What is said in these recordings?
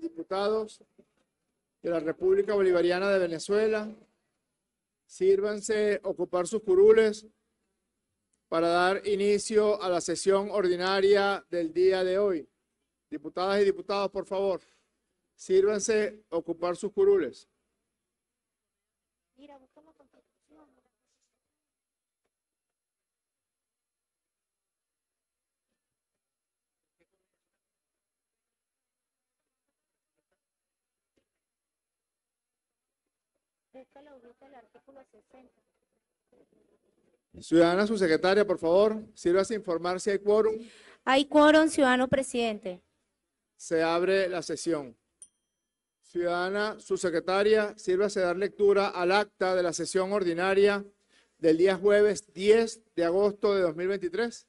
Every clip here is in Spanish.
diputados de la República Bolivariana de Venezuela, sírvanse ocupar sus curules para dar inicio a la sesión ordinaria del día de hoy. Diputadas y diputados, por favor, sírvanse ocupar sus curules. Ciudadana, su secretaria, por favor, sírvase a informar si hay quórum. Hay quórum, ciudadano presidente. Se abre la sesión. Ciudadana, su secretaria, sírvase a dar lectura al acta de la sesión ordinaria del día jueves 10 de agosto de 2023.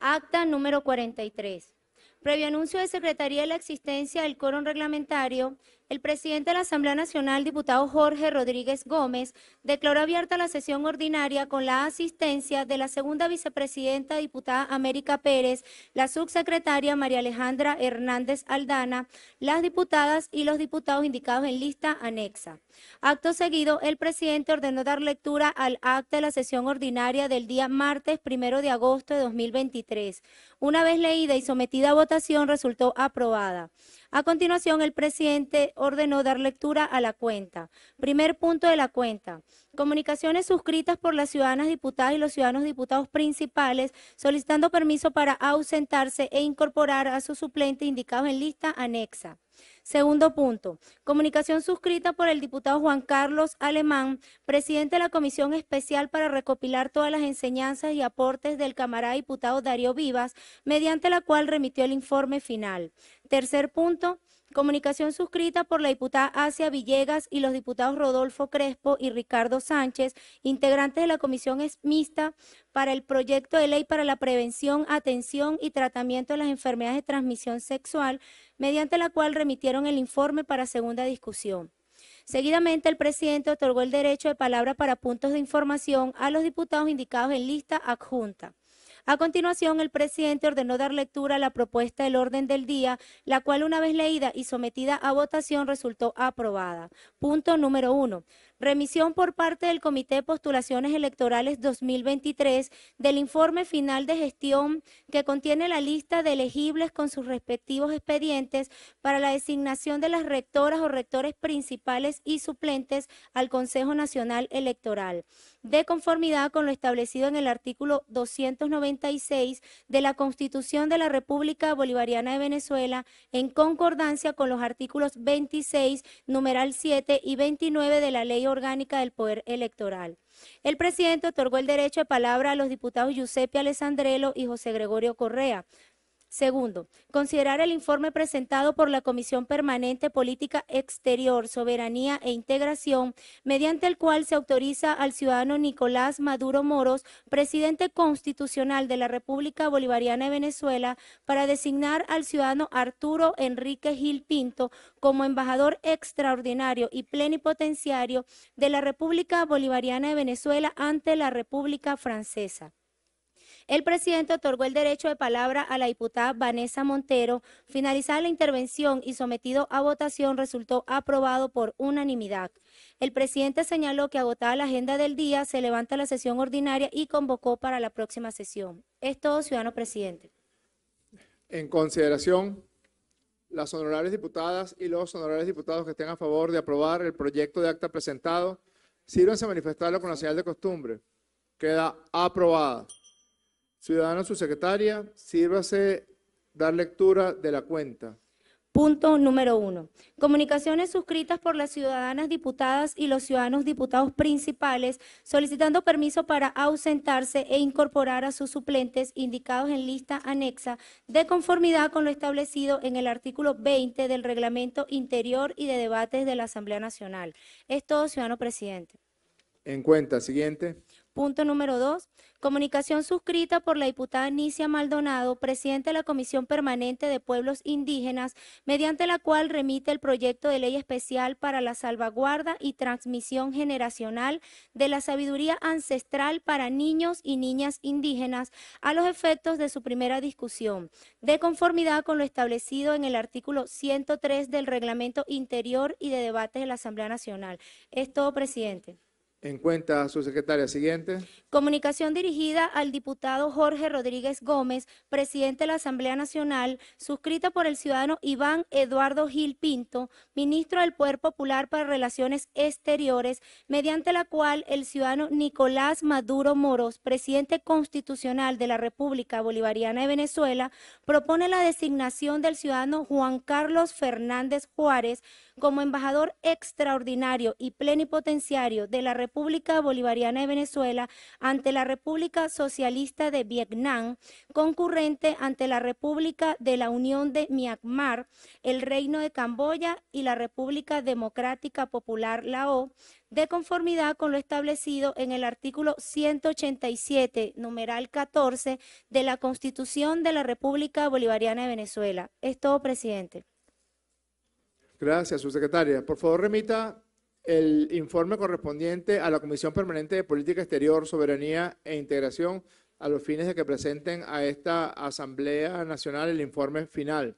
Acta número 43. Previo anuncio de Secretaría de la existencia del quórum reglamentario, el presidente de la Asamblea Nacional, diputado Jorge Rodríguez Gómez, declaró abierta la sesión ordinaria con la asistencia de la segunda vicepresidenta, diputada América Pérez, la subsecretaria María Alejandra Hernández Aldana, las diputadas y los diputados indicados en lista anexa. Acto seguido, el presidente ordenó dar lectura al acta de la sesión ordinaria del día martes 1 de agosto de 2023. Una vez leída y sometida a votación, resultó aprobada. A continuación, el presidente ordenó dar lectura a la cuenta. Primer punto de la cuenta. Comunicaciones suscritas por las ciudadanas diputadas y los ciudadanos diputados principales solicitando permiso para ausentarse e incorporar a su suplente indicado en lista anexa. Segundo punto, comunicación suscrita por el diputado Juan Carlos Alemán, presidente de la Comisión Especial para recopilar todas las enseñanzas y aportes del camarada diputado Darío Vivas, mediante la cual remitió el informe final. Tercer punto, Comunicación suscrita por la diputada Asia Villegas y los diputados Rodolfo Crespo y Ricardo Sánchez, integrantes de la Comisión Mixta para el proyecto de ley para la prevención, atención y tratamiento de las enfermedades de transmisión sexual, mediante la cual remitieron el informe para segunda discusión. Seguidamente, el presidente otorgó el derecho de palabra para puntos de información a los diputados indicados en lista adjunta. A continuación, el presidente ordenó dar lectura a la propuesta del orden del día, la cual una vez leída y sometida a votación resultó aprobada. Punto número uno remisión por parte del Comité de Postulaciones Electorales 2023 del informe final de gestión que contiene la lista de elegibles con sus respectivos expedientes para la designación de las rectoras o rectores principales y suplentes al Consejo Nacional Electoral, de conformidad con lo establecido en el artículo 296 de la Constitución de la República Bolivariana de Venezuela, en concordancia con los artículos 26, numeral 7 y 29 de la Ley orgánica del poder electoral. El presidente otorgó el derecho de palabra a los diputados Giuseppe Alessandrello y José Gregorio Correa, Segundo, considerar el informe presentado por la Comisión Permanente Política Exterior, Soberanía e Integración, mediante el cual se autoriza al ciudadano Nicolás Maduro Moros, presidente constitucional de la República Bolivariana de Venezuela, para designar al ciudadano Arturo Enrique Gil Pinto como embajador extraordinario y plenipotenciario de la República Bolivariana de Venezuela ante la República Francesa. El presidente otorgó el derecho de palabra a la diputada Vanessa Montero. Finalizada la intervención y sometido a votación, resultó aprobado por unanimidad. El presidente señaló que agotada la agenda del día, se levanta la sesión ordinaria y convocó para la próxima sesión. Es todo, ciudadano presidente. En consideración, las honorables diputadas y los honorables diputados que estén a favor de aprobar el proyecto de acta presentado, sírvanse a manifestarlo con la señal de costumbre. Queda aprobada. Ciudadana su sírvase dar lectura de la cuenta. Punto número uno. Comunicaciones suscritas por las ciudadanas diputadas y los ciudadanos diputados principales solicitando permiso para ausentarse e incorporar a sus suplentes indicados en lista anexa de conformidad con lo establecido en el artículo 20 del Reglamento Interior y de Debates de la Asamblea Nacional. Es todo, ciudadano presidente. En cuenta, siguiente. Punto número dos, comunicación suscrita por la diputada Nicia Maldonado, presidente de la Comisión Permanente de Pueblos Indígenas, mediante la cual remite el proyecto de ley especial para la salvaguarda y transmisión generacional de la sabiduría ancestral para niños y niñas indígenas a los efectos de su primera discusión, de conformidad con lo establecido en el artículo 103 del Reglamento Interior y de Debates de la Asamblea Nacional. Es todo, presidente. En cuenta su secretaria siguiente. Comunicación dirigida al diputado Jorge Rodríguez Gómez, presidente de la Asamblea Nacional, suscrita por el ciudadano Iván Eduardo Gil Pinto, ministro del Poder Popular para Relaciones Exteriores, mediante la cual el ciudadano Nicolás Maduro Moros, presidente constitucional de la República Bolivariana de Venezuela, propone la designación del ciudadano Juan Carlos Fernández Juárez como embajador extraordinario y plenipotenciario de la República República Bolivariana de Venezuela ante la República Socialista de Vietnam, concurrente ante la República de la Unión de Myanmar, el Reino de Camboya y la República Democrática Popular Lao, de conformidad con lo establecido en el artículo 187, numeral 14 de la Constitución de la República Bolivariana de Venezuela. Es todo, presidente. Gracias, su secretaria. Por favor, remita el informe correspondiente a la Comisión Permanente de Política Exterior, Soberanía e Integración a los fines de que presenten a esta Asamblea Nacional el informe final.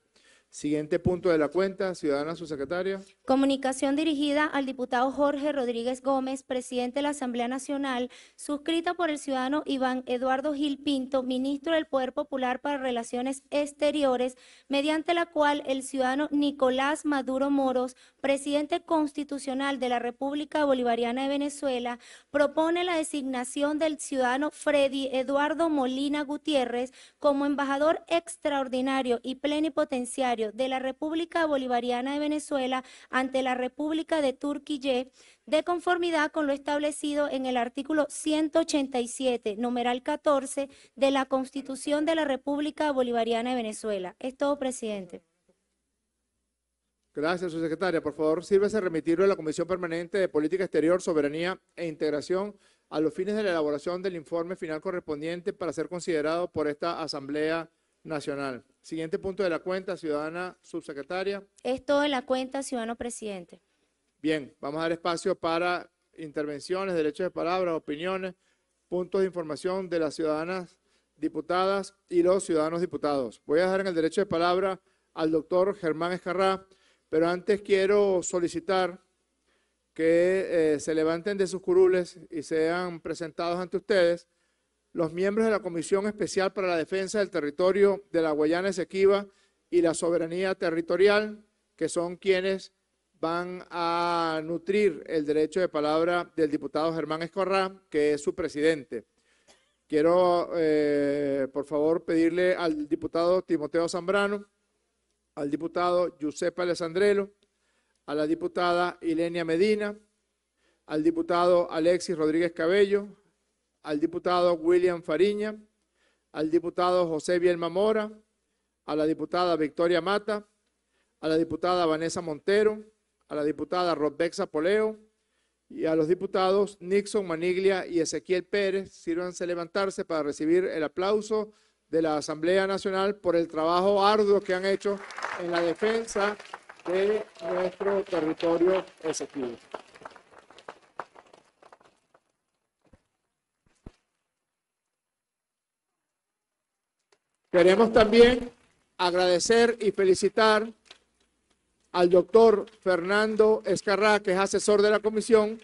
Siguiente punto de la cuenta, ciudadana su secretaria. Comunicación dirigida al diputado Jorge Rodríguez Gómez, presidente de la Asamblea Nacional, suscrita por el ciudadano Iván Eduardo Gil Pinto, ministro del Poder Popular para Relaciones Exteriores, mediante la cual el ciudadano Nicolás Maduro Moros, presidente constitucional de la República Bolivariana de Venezuela, propone la designación del ciudadano Freddy Eduardo Molina Gutiérrez como embajador extraordinario y plenipotenciario de la República Bolivariana de Venezuela ante la República de Turquía de conformidad con lo establecido en el artículo 187, numeral 14 de la Constitución de la República Bolivariana de Venezuela. Es todo, presidente. Gracias, su secretaria. Por favor, sírvese remitirlo a la Comisión Permanente de Política Exterior, Soberanía e Integración a los fines de la elaboración del informe final correspondiente para ser considerado por esta Asamblea nacional. Siguiente punto de la cuenta, ciudadana subsecretaria. Es todo la cuenta, ciudadano presidente. Bien, vamos a dar espacio para intervenciones, derechos de palabra, opiniones, puntos de información de las ciudadanas diputadas y los ciudadanos diputados. Voy a dejar en el derecho de palabra al doctor Germán Escarrá, pero antes quiero solicitar que eh, se levanten de sus curules y sean presentados ante ustedes los miembros de la Comisión Especial para la Defensa del Territorio de la Guayana Esequiba y la Soberanía Territorial, que son quienes van a nutrir el derecho de palabra del diputado Germán Escorra que es su presidente. Quiero, eh, por favor, pedirle al diputado Timoteo Zambrano, al diputado Giuseppe Alessandrelo, a la diputada Ilenia Medina, al diputado Alexis Rodríguez Cabello, al diputado William Fariña, al diputado José Bielma Mora, a la diputada Victoria Mata, a la diputada Vanessa Montero, a la diputada Rodbexa Poleo y a los diputados Nixon Maniglia y Ezequiel Pérez. Sírvanse levantarse para recibir el aplauso de la Asamblea Nacional por el trabajo arduo que han hecho en la defensa de nuestro territorio Ezequiel. Queremos también agradecer y felicitar al doctor Fernando Escarrá, que es asesor de la comisión,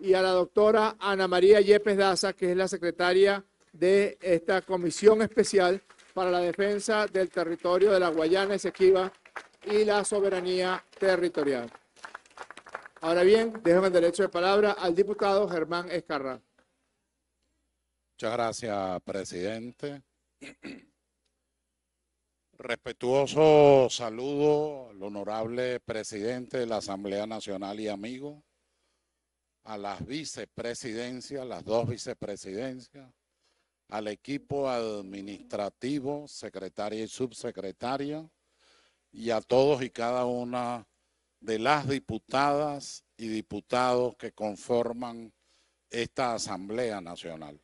y a la doctora Ana María Yepes Daza, que es la secretaria de esta comisión especial para la defensa del territorio de la Guayana Esequiba y la soberanía territorial. Ahora bien, déjame el derecho de palabra al diputado Germán Escarrá. Muchas gracias, presidente. Respetuoso saludo al honorable presidente de la Asamblea Nacional y amigo, a las vicepresidencias, las dos vicepresidencias, al equipo administrativo, secretaria y subsecretaria, y a todos y cada una de las diputadas y diputados que conforman esta Asamblea Nacional.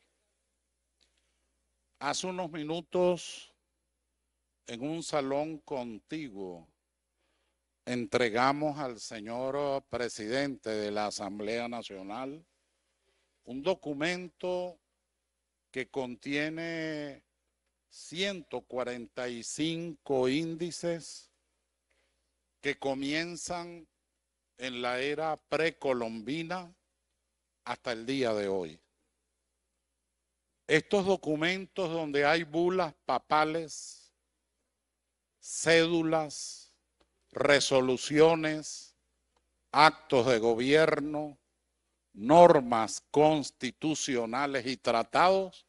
Hace unos minutos en un salón contiguo entregamos al señor presidente de la Asamblea Nacional un documento que contiene 145 índices que comienzan en la era precolombina hasta el día de hoy. Estos documentos donde hay bulas papales, cédulas, resoluciones, actos de gobierno, normas constitucionales y tratados,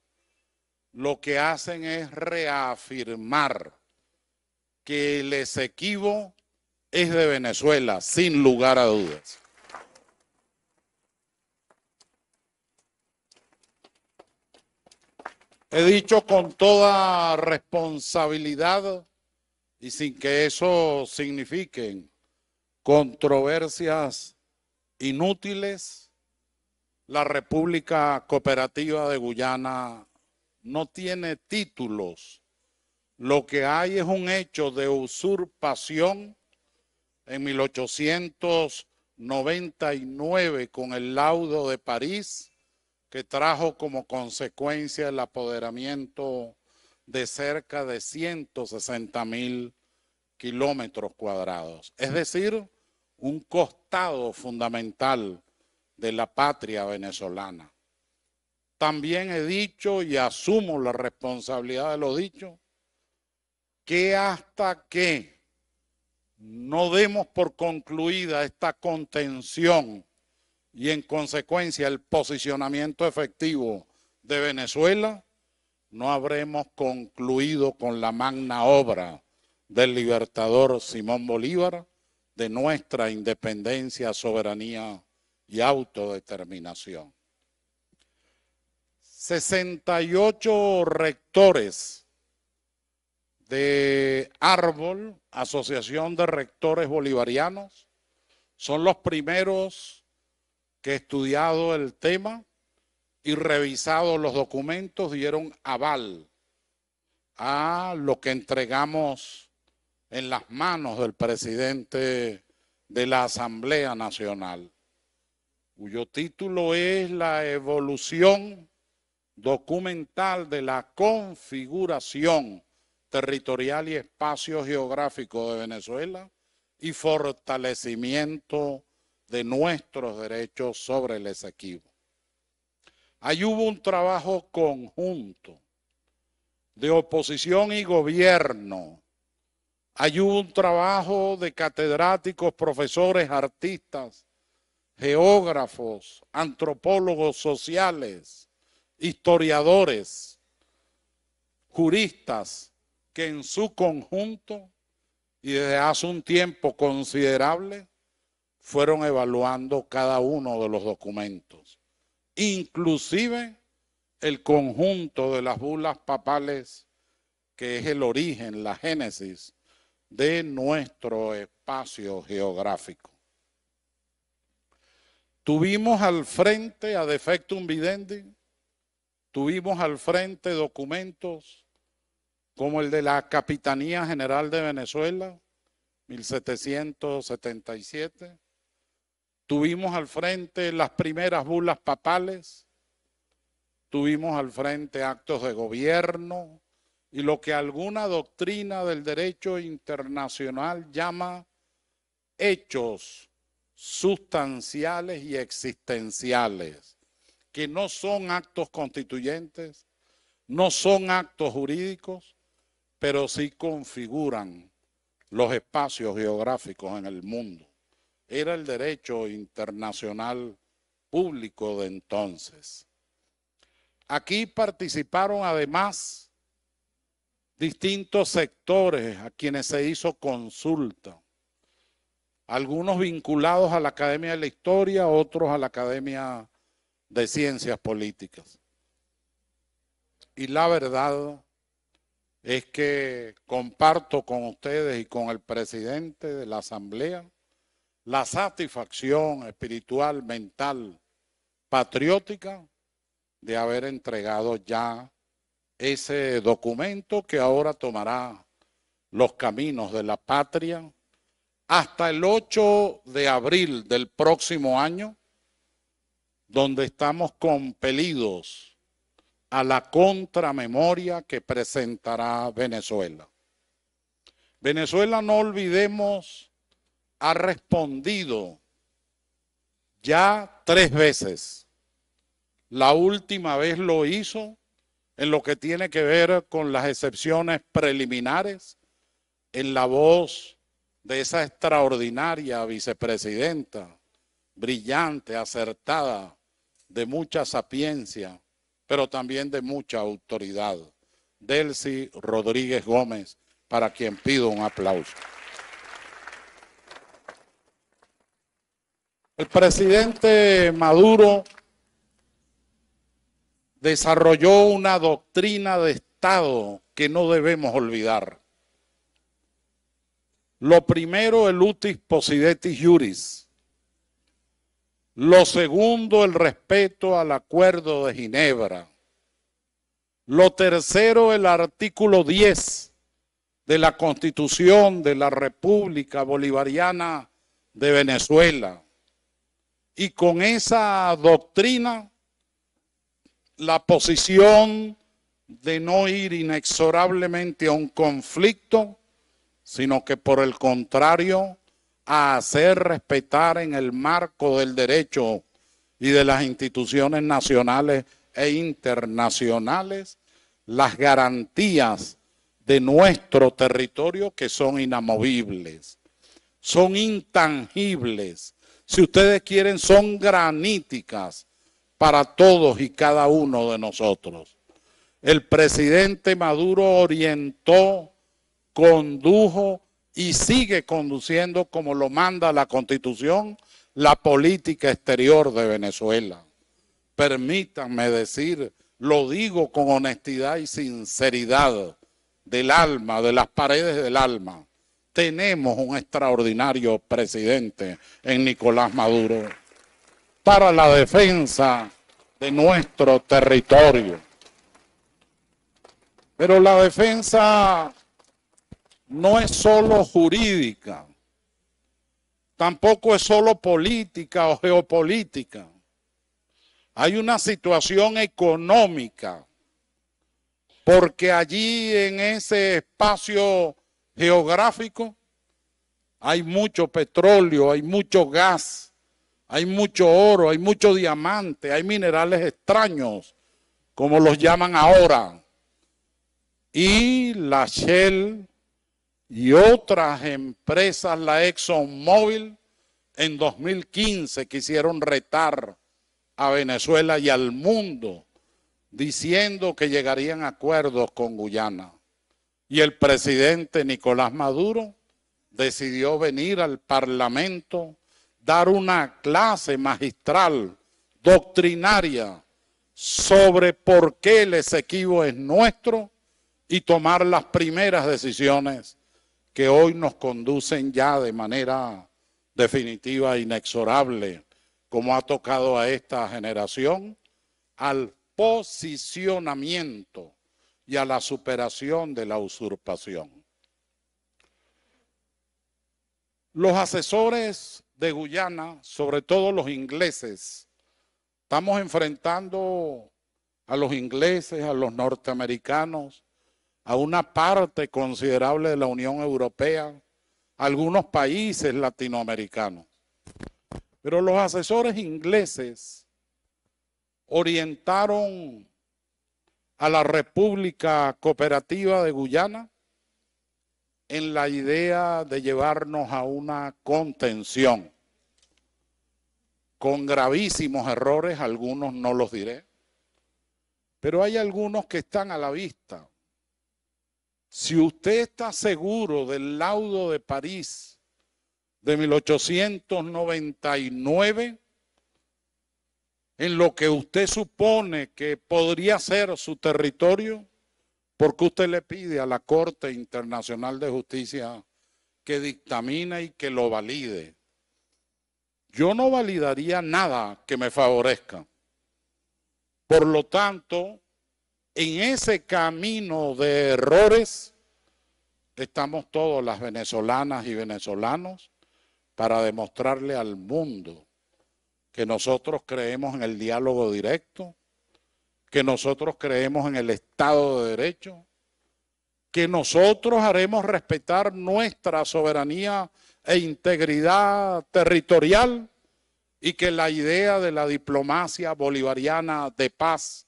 lo que hacen es reafirmar que el Esequibo es de Venezuela, sin lugar a dudas. He dicho con toda responsabilidad y sin que eso signifiquen controversias inútiles, la República Cooperativa de Guyana no tiene títulos. Lo que hay es un hecho de usurpación en 1899 con el laudo de París que trajo como consecuencia el apoderamiento de cerca de 160 mil kilómetros cuadrados. Es mm. decir, un costado fundamental de la patria venezolana. También he dicho y asumo la responsabilidad de lo dicho, que hasta que no demos por concluida esta contención y en consecuencia el posicionamiento efectivo de Venezuela, no habremos concluido con la magna obra del libertador Simón Bolívar de nuestra independencia, soberanía y autodeterminación. 68 rectores de Árbol, Asociación de Rectores Bolivarianos, son los primeros que he estudiado el tema y revisados los documentos dieron aval a lo que entregamos en las manos del presidente de la Asamblea Nacional, cuyo título es La evolución documental de la configuración territorial y espacio geográfico de Venezuela y fortalecimiento de nuestros derechos sobre el Esequibo. Ahí hubo un trabajo conjunto de oposición y gobierno. Hay hubo un trabajo de catedráticos, profesores, artistas, geógrafos, antropólogos sociales, historiadores, juristas, que en su conjunto y desde hace un tiempo considerable fueron evaluando cada uno de los documentos inclusive el conjunto de las bulas papales, que es el origen, la génesis de nuestro espacio geográfico. Tuvimos al frente a defectum videndi, tuvimos al frente documentos como el de la Capitanía General de Venezuela, 1777, Tuvimos al frente las primeras bulas papales, tuvimos al frente actos de gobierno y lo que alguna doctrina del derecho internacional llama hechos sustanciales y existenciales, que no son actos constituyentes, no son actos jurídicos, pero sí configuran los espacios geográficos en el mundo era el derecho internacional público de entonces. Aquí participaron además distintos sectores a quienes se hizo consulta, algunos vinculados a la Academia de la Historia, otros a la Academia de Ciencias Políticas. Y la verdad es que comparto con ustedes y con el presidente de la Asamblea la satisfacción espiritual, mental, patriótica de haber entregado ya ese documento que ahora tomará los caminos de la patria hasta el 8 de abril del próximo año, donde estamos compelidos a la contramemoria que presentará Venezuela. Venezuela, no olvidemos, ha respondido ya tres veces. La última vez lo hizo en lo que tiene que ver con las excepciones preliminares, en la voz de esa extraordinaria vicepresidenta, brillante, acertada, de mucha sapiencia, pero también de mucha autoridad, Delcy Rodríguez Gómez, para quien pido un aplauso. El presidente Maduro desarrolló una doctrina de Estado que no debemos olvidar. Lo primero, el utis possidetis juris. Lo segundo, el respeto al Acuerdo de Ginebra. Lo tercero, el artículo 10 de la Constitución de la República Bolivariana de Venezuela y con esa doctrina la posición de no ir inexorablemente a un conflicto, sino que por el contrario, a hacer respetar en el marco del derecho y de las instituciones nacionales e internacionales las garantías de nuestro territorio que son inamovibles, son intangibles, si ustedes quieren, son graníticas para todos y cada uno de nosotros. El presidente Maduro orientó, condujo y sigue conduciendo como lo manda la constitución, la política exterior de Venezuela. Permítanme decir, lo digo con honestidad y sinceridad del alma, de las paredes del alma tenemos un extraordinario presidente en Nicolás Maduro para la defensa de nuestro territorio. Pero la defensa no es solo jurídica, tampoco es solo política o geopolítica. Hay una situación económica, porque allí en ese espacio geográfico. Hay mucho petróleo, hay mucho gas, hay mucho oro, hay mucho diamante, hay minerales extraños, como los llaman ahora. Y la Shell y otras empresas, la ExxonMobil, en 2015 quisieron retar a Venezuela y al mundo diciendo que llegarían a acuerdos con Guyana. Y el presidente Nicolás Maduro decidió venir al Parlamento, dar una clase magistral, doctrinaria, sobre por qué el Esequibo es nuestro y tomar las primeras decisiones que hoy nos conducen ya de manera definitiva e inexorable, como ha tocado a esta generación, al posicionamiento y a la superación de la usurpación. Los asesores de Guyana, sobre todo los ingleses, estamos enfrentando a los ingleses, a los norteamericanos, a una parte considerable de la Unión Europea, algunos países latinoamericanos. Pero los asesores ingleses orientaron a la República Cooperativa de Guyana en la idea de llevarnos a una contención con gravísimos errores, algunos no los diré, pero hay algunos que están a la vista. Si usted está seguro del laudo de París de 1899, en lo que usted supone que podría ser su territorio? porque usted le pide a la Corte Internacional de Justicia que dictamine y que lo valide? Yo no validaría nada que me favorezca. Por lo tanto, en ese camino de errores estamos todos las venezolanas y venezolanos para demostrarle al mundo que nosotros creemos en el diálogo directo, que nosotros creemos en el Estado de Derecho, que nosotros haremos respetar nuestra soberanía e integridad territorial y que la idea de la diplomacia bolivariana de paz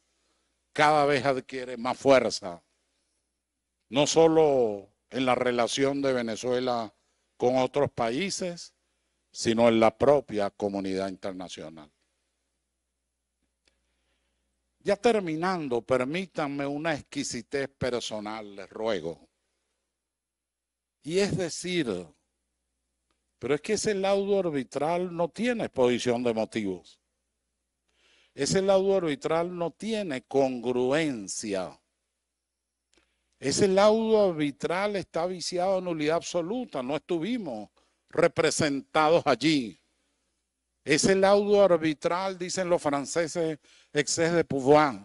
cada vez adquiere más fuerza, no solo en la relación de Venezuela con otros países, sino en la propia comunidad internacional. Ya terminando, permítanme una exquisitez personal, les ruego. Y es decir, pero es que ese laudo arbitral no tiene exposición de motivos. Ese laudo arbitral no tiene congruencia. Ese laudo arbitral está viciado en nulidad absoluta. No estuvimos representados allí. Ese laudo arbitral, dicen los franceses, exces de pouvoir,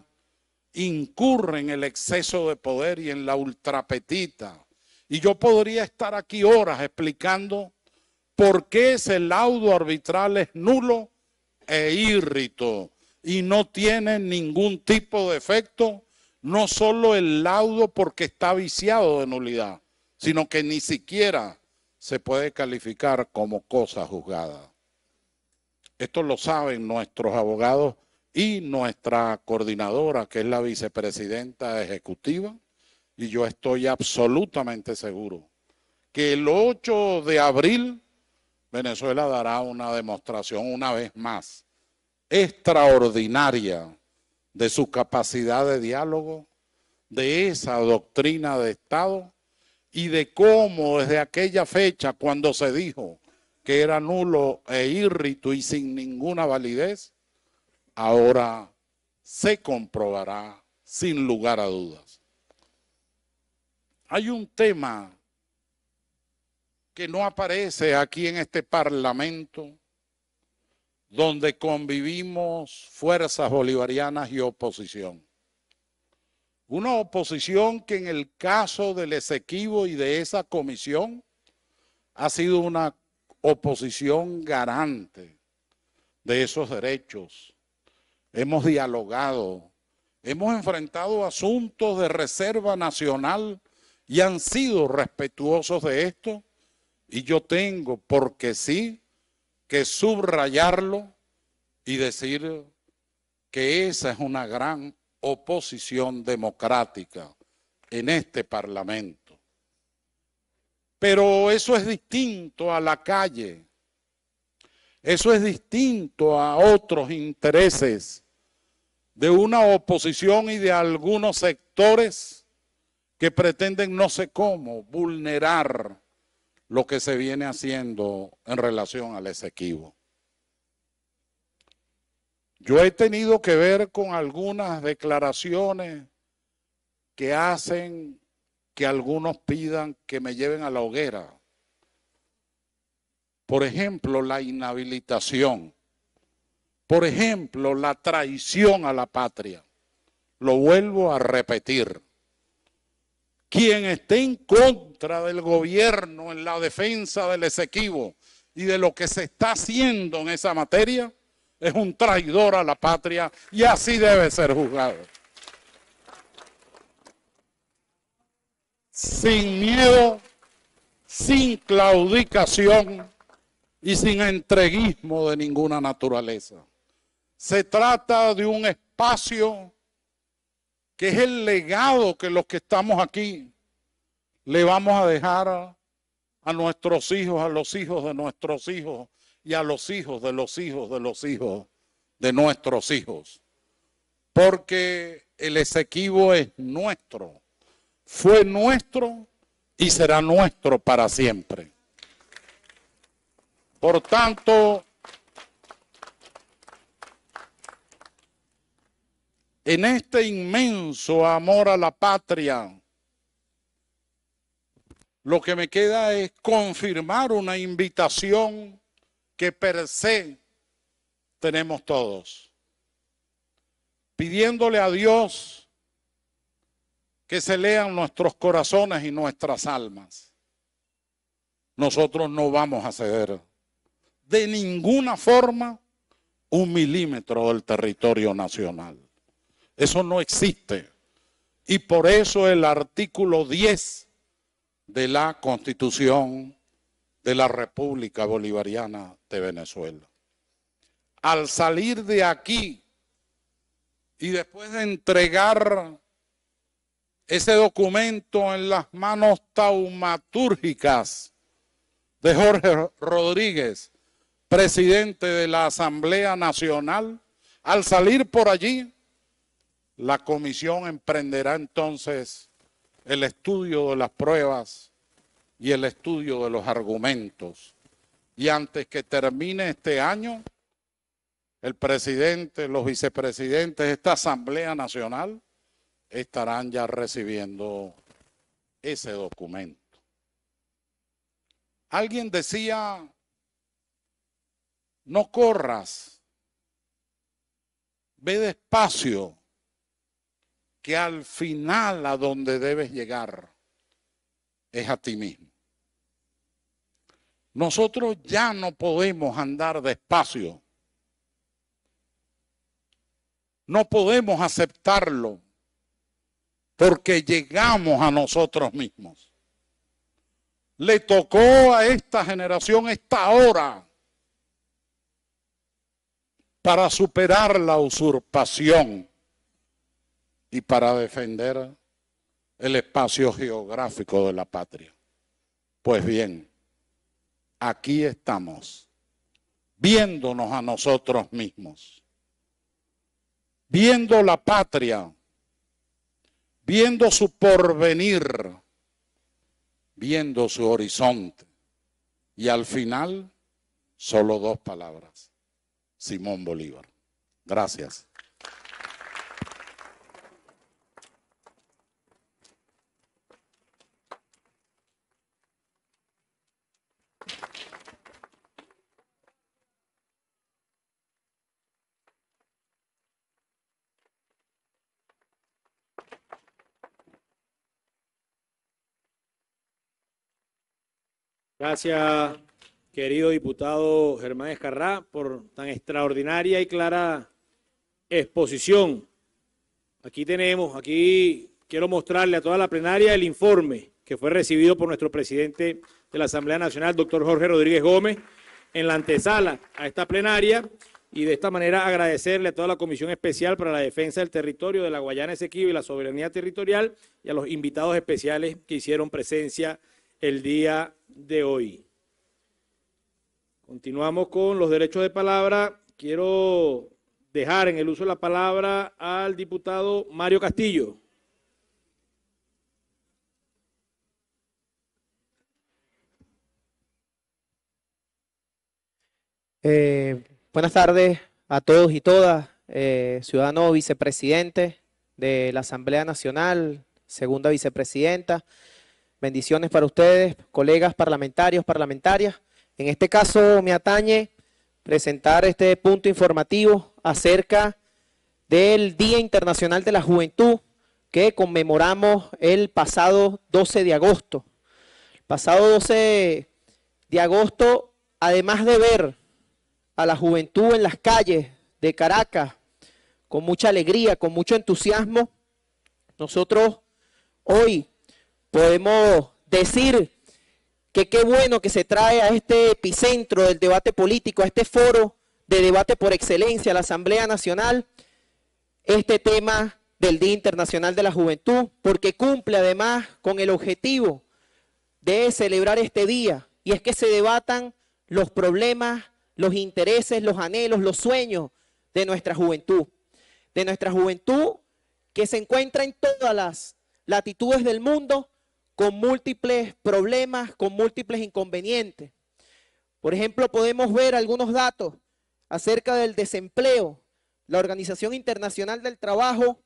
incurre en el exceso de poder y en la ultrapetita. Y yo podría estar aquí horas explicando por qué ese laudo arbitral es nulo e irrito... y no tiene ningún tipo de efecto, no solo el laudo porque está viciado de nulidad, sino que ni siquiera se puede calificar como cosa juzgada. Esto lo saben nuestros abogados y nuestra coordinadora, que es la vicepresidenta ejecutiva, y yo estoy absolutamente seguro que el 8 de abril Venezuela dará una demostración una vez más extraordinaria de su capacidad de diálogo, de esa doctrina de Estado y de cómo desde aquella fecha, cuando se dijo que era nulo e írrito y sin ninguna validez, ahora se comprobará sin lugar a dudas. Hay un tema que no aparece aquí en este Parlamento, donde convivimos fuerzas bolivarianas y oposición. Una oposición que en el caso del Esequibo y de esa comisión ha sido una oposición garante de esos derechos. Hemos dialogado, hemos enfrentado asuntos de reserva nacional y han sido respetuosos de esto. Y yo tengo, porque sí, que subrayarlo y decir que esa es una gran oposición democrática en este Parlamento. Pero eso es distinto a la calle, eso es distinto a otros intereses de una oposición y de algunos sectores que pretenden no sé cómo vulnerar lo que se viene haciendo en relación al Esequibo. Yo he tenido que ver con algunas declaraciones que hacen que algunos pidan que me lleven a la hoguera. Por ejemplo, la inhabilitación. Por ejemplo, la traición a la patria. Lo vuelvo a repetir. Quien esté en contra del gobierno en la defensa del Esequibo y de lo que se está haciendo en esa materia, es un traidor a la patria y así debe ser juzgado. Sin miedo, sin claudicación y sin entreguismo de ninguna naturaleza. Se trata de un espacio que es el legado que los que estamos aquí le vamos a dejar a nuestros hijos, a los hijos de nuestros hijos, y a los hijos de los hijos de los hijos de nuestros hijos. Porque el Esequibo es nuestro, fue nuestro y será nuestro para siempre. Por tanto, en este inmenso amor a la patria, lo que me queda es confirmar una invitación que per se tenemos todos. Pidiéndole a Dios que se lean nuestros corazones y nuestras almas. Nosotros no vamos a ceder de ninguna forma un milímetro del territorio nacional. Eso no existe. Y por eso el artículo 10 de la Constitución de la República Bolivariana de Venezuela. Al salir de aquí y después de entregar ese documento en las manos taumatúrgicas de Jorge Rodríguez, presidente de la Asamblea Nacional, al salir por allí, la comisión emprenderá entonces el estudio de las pruebas y el estudio de los argumentos. Y antes que termine este año, el presidente, los vicepresidentes, de esta Asamblea Nacional estarán ya recibiendo ese documento. Alguien decía, no corras, ve despacio, que al final a donde debes llegar es a ti mismo. Nosotros ya no podemos andar despacio. No podemos aceptarlo porque llegamos a nosotros mismos. Le tocó a esta generación esta hora para superar la usurpación y para defender el espacio geográfico de la patria. Pues bien, aquí estamos, viéndonos a nosotros mismos, viendo la patria, viendo su porvenir, viendo su horizonte. Y al final, solo dos palabras. Simón Bolívar. Gracias. Gracias, querido diputado Germán Escarrá, por tan extraordinaria y clara exposición. Aquí tenemos, aquí quiero mostrarle a toda la plenaria el informe que fue recibido por nuestro presidente de la Asamblea Nacional, doctor Jorge Rodríguez Gómez, en la antesala a esta plenaria y de esta manera agradecerle a toda la Comisión Especial para la Defensa del Territorio de la Guayana Esequiba y la Soberanía Territorial y a los invitados especiales que hicieron presencia el día de hoy. Continuamos con los derechos de palabra. Quiero dejar en el uso de la palabra al diputado Mario Castillo. Eh, buenas tardes a todos y todas, eh, ciudadano vicepresidente de la Asamblea Nacional, segunda vicepresidenta. Bendiciones para ustedes, colegas parlamentarios, parlamentarias. En este caso me atañe presentar este punto informativo acerca del Día Internacional de la Juventud que conmemoramos el pasado 12 de agosto. pasado 12 de agosto, además de ver a la juventud en las calles de Caracas con mucha alegría, con mucho entusiasmo, nosotros hoy podemos decir que qué bueno que se trae a este epicentro del debate político, a este foro de debate por excelencia, a la Asamblea Nacional, este tema del Día Internacional de la Juventud, porque cumple además con el objetivo de celebrar este día, y es que se debatan los problemas, los intereses, los anhelos, los sueños de nuestra juventud, de nuestra juventud que se encuentra en todas las latitudes del mundo, con múltiples problemas, con múltiples inconvenientes. Por ejemplo, podemos ver algunos datos acerca del desempleo. La Organización Internacional del Trabajo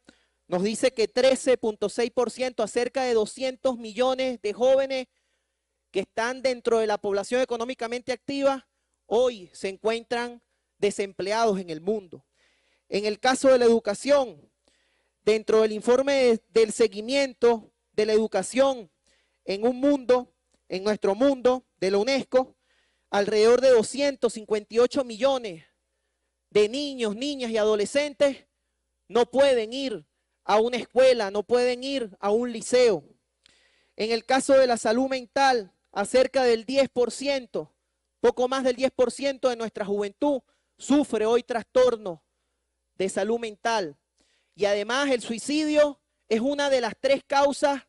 nos dice que 13.6%, acerca de 200 millones de jóvenes que están dentro de la población económicamente activa, hoy se encuentran desempleados en el mundo. En el caso de la educación, dentro del informe del seguimiento de la educación en un mundo, en nuestro mundo de la UNESCO, alrededor de 258 millones de niños, niñas y adolescentes no pueden ir a una escuela, no pueden ir a un liceo. En el caso de la salud mental, acerca del 10%, poco más del 10% de nuestra juventud sufre hoy trastornos de salud mental. Y además el suicidio es una de las tres causas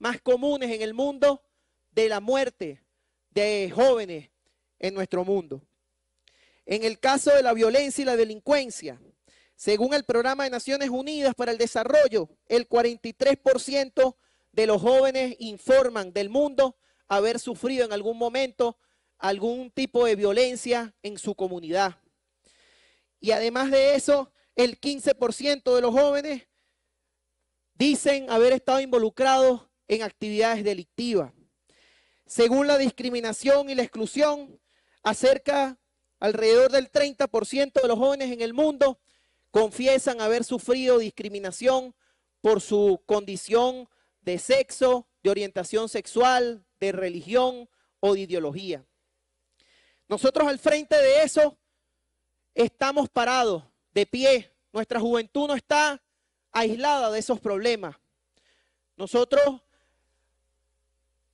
más comunes en el mundo de la muerte de jóvenes en nuestro mundo. En el caso de la violencia y la delincuencia, según el Programa de Naciones Unidas para el Desarrollo, el 43% de los jóvenes informan del mundo haber sufrido en algún momento algún tipo de violencia en su comunidad. Y además de eso, el 15% de los jóvenes dicen haber estado involucrados en actividades delictivas. Según la discriminación y la exclusión, acerca alrededor del 30% de los jóvenes en el mundo confiesan haber sufrido discriminación por su condición de sexo, de orientación sexual, de religión o de ideología. Nosotros al frente de eso estamos parados, de pie. Nuestra juventud no está aislada de esos problemas. Nosotros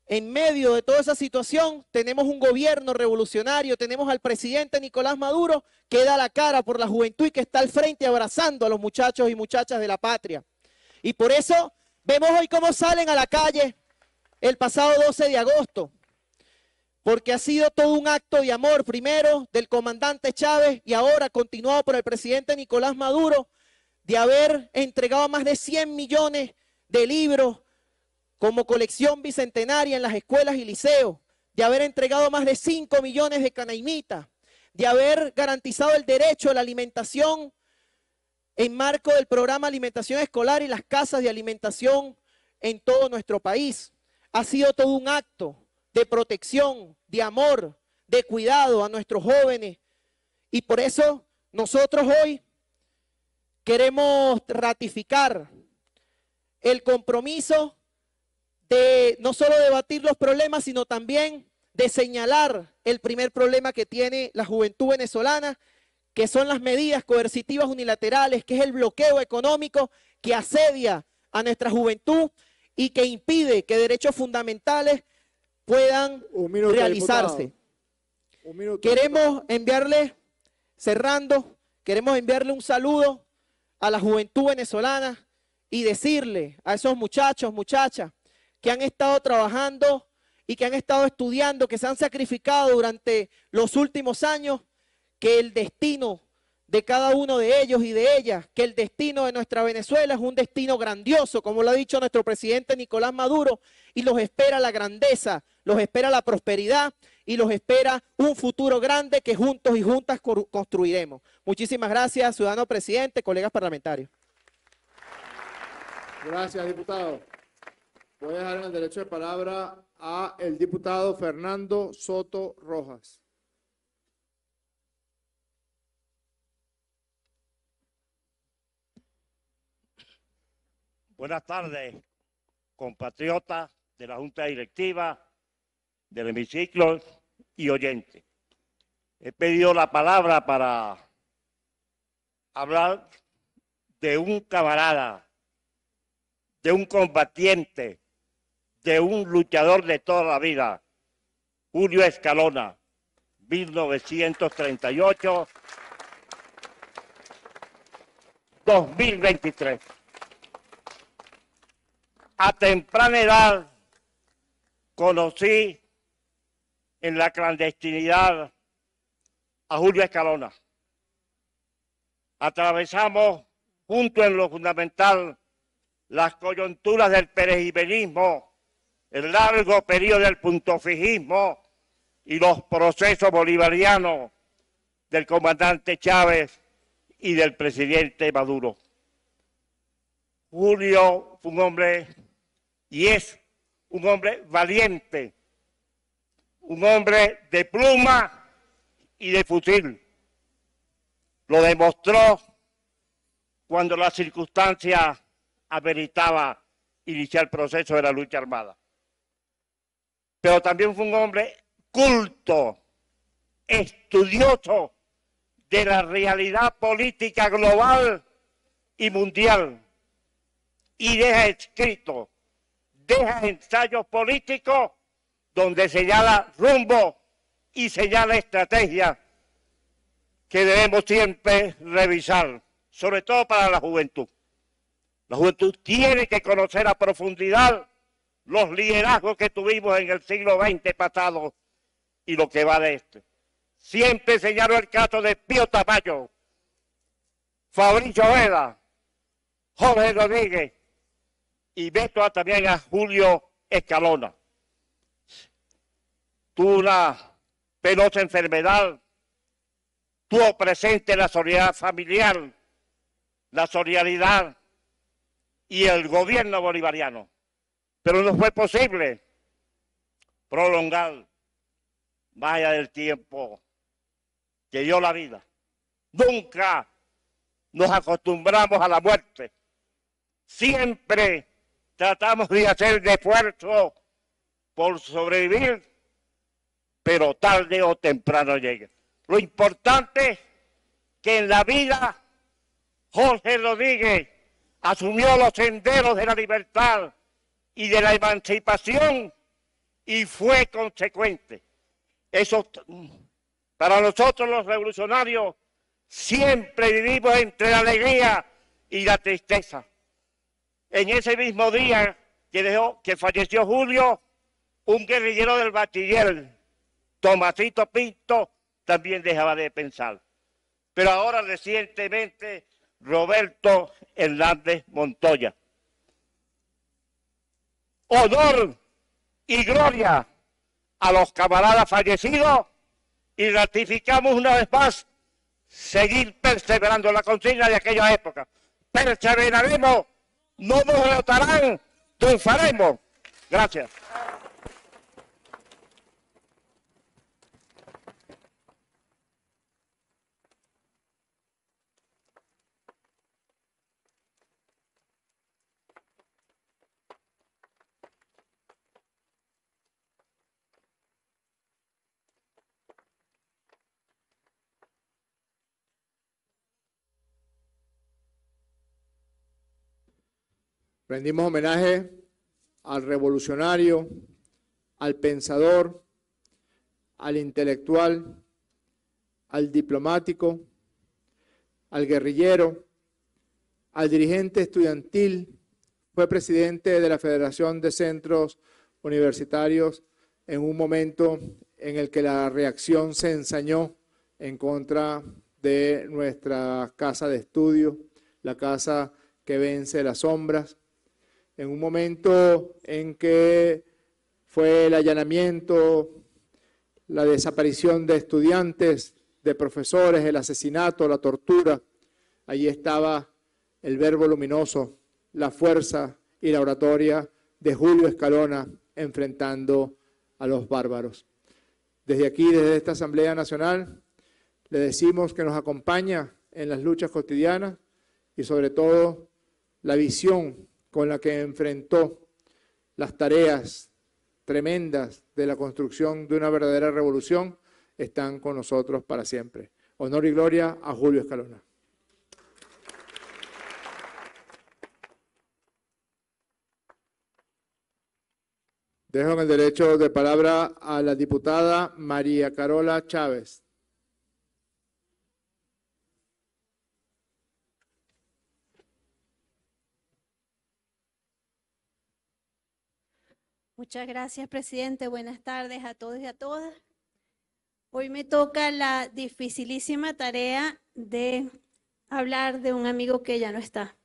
en medio de toda esa situación, tenemos un gobierno revolucionario, tenemos al presidente Nicolás Maduro que da la cara por la juventud y que está al frente abrazando a los muchachos y muchachas de la patria. Y por eso vemos hoy cómo salen a la calle el pasado 12 de agosto, porque ha sido todo un acto de amor, primero del comandante Chávez y ahora continuado por el presidente Nicolás Maduro, de haber entregado más de 100 millones de libros como colección bicentenaria en las escuelas y liceos, de haber entregado más de 5 millones de canaimitas, de haber garantizado el derecho a la alimentación en marco del programa Alimentación Escolar y las casas de alimentación en todo nuestro país. Ha sido todo un acto de protección, de amor, de cuidado a nuestros jóvenes. Y por eso nosotros hoy queremos ratificar el compromiso de no solo debatir los problemas, sino también de señalar el primer problema que tiene la juventud venezolana, que son las medidas coercitivas unilaterales, que es el bloqueo económico que asedia a nuestra juventud y que impide que derechos fundamentales puedan realizarse. queremos enviarle, cerrando, queremos enviarle un saludo a la juventud venezolana y decirle a esos muchachos, muchachas, que han estado trabajando y que han estado estudiando, que se han sacrificado durante los últimos años, que el destino de cada uno de ellos y de ellas, que el destino de nuestra Venezuela es un destino grandioso, como lo ha dicho nuestro presidente Nicolás Maduro, y los espera la grandeza, los espera la prosperidad y los espera un futuro grande que juntos y juntas construiremos. Muchísimas gracias, ciudadano presidente, colegas parlamentarios. Gracias, diputado. Voy a dejar el derecho de palabra a el diputado Fernando Soto Rojas. Buenas tardes, compatriotas de la Junta Directiva, del hemiciclo y oyentes. He pedido la palabra para hablar de un camarada, de un combatiente de un luchador de toda la vida, Julio Escalona, 1938. 2023. A temprana edad conocí en la clandestinidad a Julio Escalona. Atravesamos junto en lo fundamental las coyunturas del perejibenismo el largo periodo del puntofijismo y los procesos bolivarianos del comandante Chávez y del presidente Maduro. Julio fue un hombre y es un hombre valiente, un hombre de pluma y de fusil. Lo demostró cuando la circunstancia ameritaba iniciar el proceso de la lucha armada pero también fue un hombre culto, estudioso de la realidad política global y mundial. Y deja escrito, deja ensayos políticos donde señala rumbo y señala estrategia que debemos siempre revisar, sobre todo para la juventud. La juventud tiene que conocer a profundidad los liderazgos que tuvimos en el siglo XX pasado y lo que va de este. Siempre señalo el caso de Pío Tapayo, Fabricio Veda, Jorge Rodríguez y veto también a Julio Escalona. Tuvo una penosa enfermedad, tuvo presente la solidaridad familiar, la solidaridad y el gobierno bolivariano. Pero no fue posible prolongar vaya del tiempo que dio la vida. Nunca nos acostumbramos a la muerte. Siempre tratamos de hacer de esfuerzo por sobrevivir, pero tarde o temprano llega. Lo importante es que en la vida Jorge Rodríguez asumió los senderos de la libertad y de la emancipación y fue consecuente. Eso, para nosotros los revolucionarios siempre vivimos entre la alegría y la tristeza. En ese mismo día que, dejó, que falleció Julio, un guerrillero del bachiller, Tomatito Pinto, también dejaba de pensar. Pero ahora recientemente, Roberto Hernández Montoya honor y gloria a los camaradas fallecidos y ratificamos una vez más seguir perseverando en la consigna de aquella época. Perseveraremos, no nos derrotarán, triunfaremos. Gracias. Rendimos homenaje al revolucionario, al pensador, al intelectual, al diplomático, al guerrillero, al dirigente estudiantil. Fue presidente de la Federación de Centros Universitarios en un momento en el que la reacción se ensañó en contra de nuestra casa de estudio, la casa que vence las sombras en un momento en que fue el allanamiento, la desaparición de estudiantes, de profesores, el asesinato, la tortura. Allí estaba el verbo luminoso, la fuerza y la oratoria de Julio Escalona enfrentando a los bárbaros. Desde aquí, desde esta Asamblea Nacional, le decimos que nos acompaña en las luchas cotidianas y sobre todo la visión con la que enfrentó las tareas tremendas de la construcción de una verdadera revolución, están con nosotros para siempre. Honor y gloria a Julio Escalona. Dejo en el derecho de palabra a la diputada María Carola Chávez. Muchas gracias, presidente. Buenas tardes a todos y a todas. Hoy me toca la dificilísima tarea de hablar de un amigo que ya no está.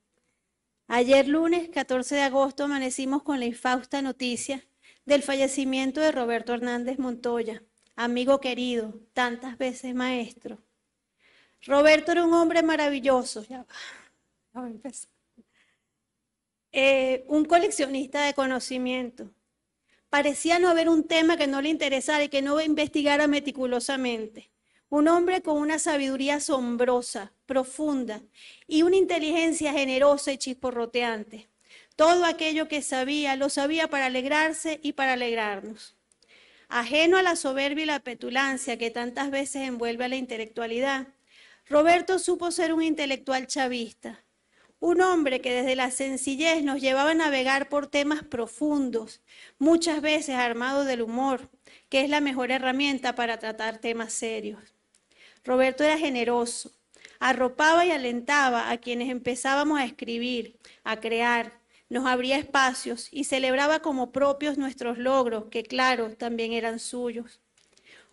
Ayer lunes 14 de agosto amanecimos con la infausta noticia del fallecimiento de Roberto Hernández Montoya, amigo querido, tantas veces maestro. Roberto era un hombre maravilloso, eh, un coleccionista de conocimiento, Parecía no haber un tema que no le interesara y que no investigara meticulosamente. Un hombre con una sabiduría asombrosa, profunda y una inteligencia generosa y chisporroteante. Todo aquello que sabía, lo sabía para alegrarse y para alegrarnos. Ajeno a la soberbia y la petulancia que tantas veces envuelve a la intelectualidad, Roberto supo ser un intelectual chavista, un hombre que desde la sencillez nos llevaba a navegar por temas profundos, muchas veces armado del humor, que es la mejor herramienta para tratar temas serios. Roberto era generoso, arropaba y alentaba a quienes empezábamos a escribir, a crear, nos abría espacios y celebraba como propios nuestros logros, que claro, también eran suyos.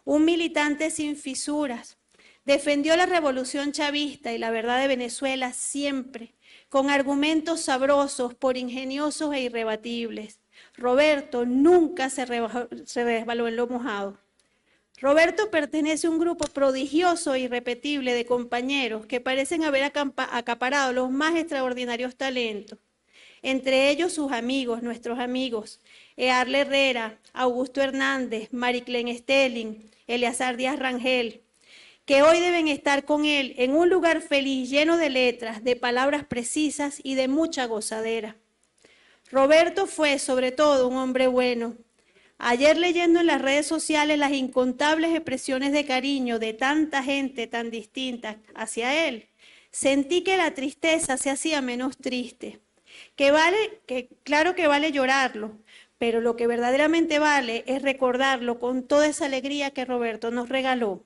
Un militante sin fisuras, defendió la revolución chavista y la verdad de Venezuela siempre, con argumentos sabrosos por ingeniosos e irrebatibles. Roberto nunca se, resbaló en lo mojado. Roberto pertenece a un grupo prodigioso e irrepetible de compañeros que parecen haber acaparado los más extraordinarios talentos. Entre ellos sus amigos, nuestros amigos, Earle Herrera, Augusto Hernández, Mariclen Stelling, Eleazar Díaz Rangel, que hoy deben estar con Él en un lugar feliz, lleno de letras, de palabras precisas y de mucha gozadera. Roberto fue, sobre todo, un hombre bueno. Ayer leyendo en las redes sociales las incontables expresiones de cariño de tanta gente tan distinta hacia Él, sentí que la tristeza se hacía menos triste. Que vale, que claro que vale llorarlo, pero lo que verdaderamente vale es recordarlo con toda esa alegría que Roberto nos regaló.